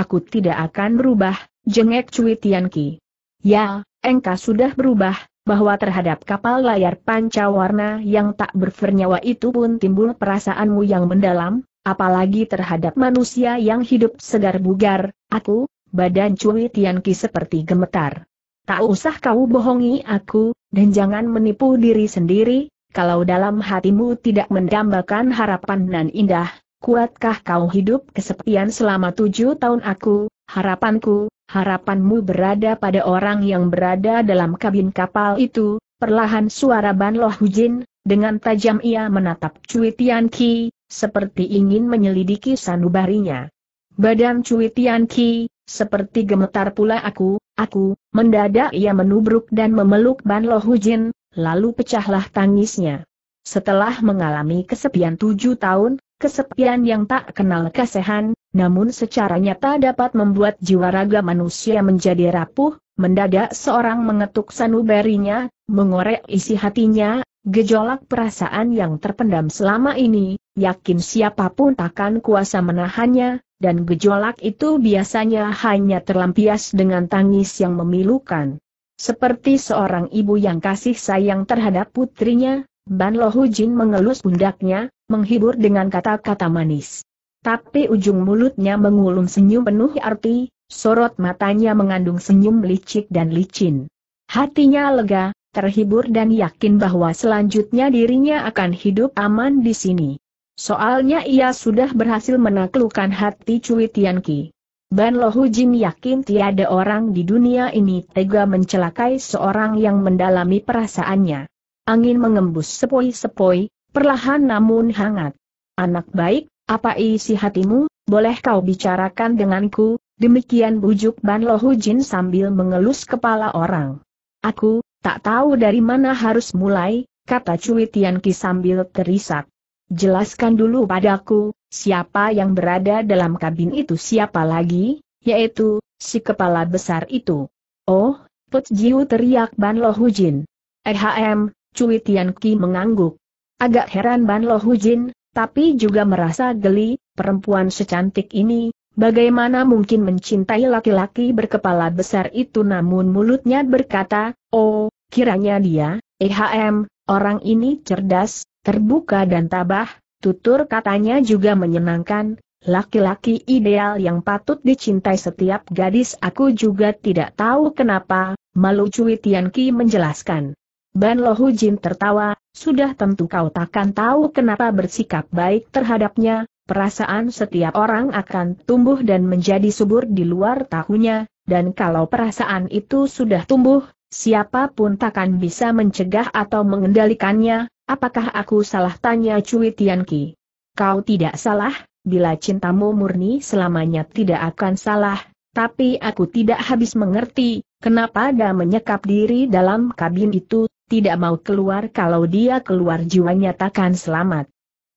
Aku tidak akan berubah, jengek Cui Tianqi. Ya, engkau sudah berubah, bahwa terhadap kapal layar panca warna yang tak bernyawa itu pun timbul perasaanmu yang mendalam, apalagi terhadap manusia yang hidup segar bugar, aku, badan Cui Tianqi seperti gemetar. Tak usah kau bohongi aku, dan jangan menipu diri sendiri, kalau dalam hatimu tidak mendambakan harapan nan indah, kuatkah kau hidup kesepian selama tujuh tahun aku, harapanku, harapanmu berada pada orang yang berada dalam kabin kapal itu, perlahan suara Ban Hu Hujin, dengan tajam ia menatap Cui Tian Ki, seperti ingin menyelidiki sanubarinya. Badan Cui Tian Ki, seperti gemetar pula aku, aku, mendadak ia menubruk dan memeluk Ban Hu Hujin, lalu pecahlah tangisnya. Setelah mengalami kesepian tujuh tahun, kesepian yang tak kenal kasihan, namun secara nyata dapat membuat jiwa raga manusia menjadi rapuh, mendadak seorang mengetuk sanubarinya, mengorek isi hatinya, gejolak perasaan yang terpendam selama ini, yakin siapapun takkan kuasa menahannya, dan gejolak itu biasanya hanya terlampias dengan tangis yang memilukan. Seperti seorang ibu yang kasih sayang terhadap putrinya, Ban Lohu Jin mengelus pundaknya, menghibur dengan kata-kata manis. Tapi ujung mulutnya mengulung senyum penuh arti, sorot matanya mengandung senyum licik dan licin. Hatinya lega, terhibur dan yakin bahwa selanjutnya dirinya akan hidup aman di sini. Soalnya ia sudah berhasil menaklukkan hati Cui Tian Ki. Ban Lohu Jin yakin tiada orang di dunia ini tega mencelakai seorang yang mendalami perasaannya. Angin mengembus sepoi-sepoi, perlahan namun hangat. Anak baik, apa isi hatimu, boleh kau bicarakan denganku, demikian bujuk Ban Lohu Jin sambil mengelus kepala orang. Aku, tak tahu dari mana harus mulai, kata Cui Tian Ki sambil terisak. Jelaskan dulu padaku, Siapa yang berada dalam kabin itu siapa lagi, yaitu, si kepala besar itu. Oh, Put Jiu teriak Ban Lo Jin. Ehm, Cui Tian Ki mengangguk. Agak heran Ban Lo Jin, tapi juga merasa geli, perempuan secantik ini, bagaimana mungkin mencintai laki-laki berkepala besar itu namun mulutnya berkata, oh, kiranya dia, Ehm, orang ini cerdas, terbuka dan tabah, Tutur katanya juga menyenangkan, laki-laki ideal yang patut dicintai setiap gadis aku juga tidak tahu kenapa, malu Cui Tianqi menjelaskan. Ban Lohu Jin tertawa, sudah tentu kau takkan tahu kenapa bersikap baik terhadapnya, perasaan setiap orang akan tumbuh dan menjadi subur di luar tahunya, dan kalau perasaan itu sudah tumbuh, siapapun takkan bisa mencegah atau mengendalikannya, Apakah aku salah tanya Cui Tianqi? Kau tidak salah, bila cintamu murni selamanya tidak akan salah, tapi aku tidak habis mengerti, kenapa dia menyekap diri dalam kabin itu, tidak mau keluar kalau dia keluar jiwanya takkan selamat.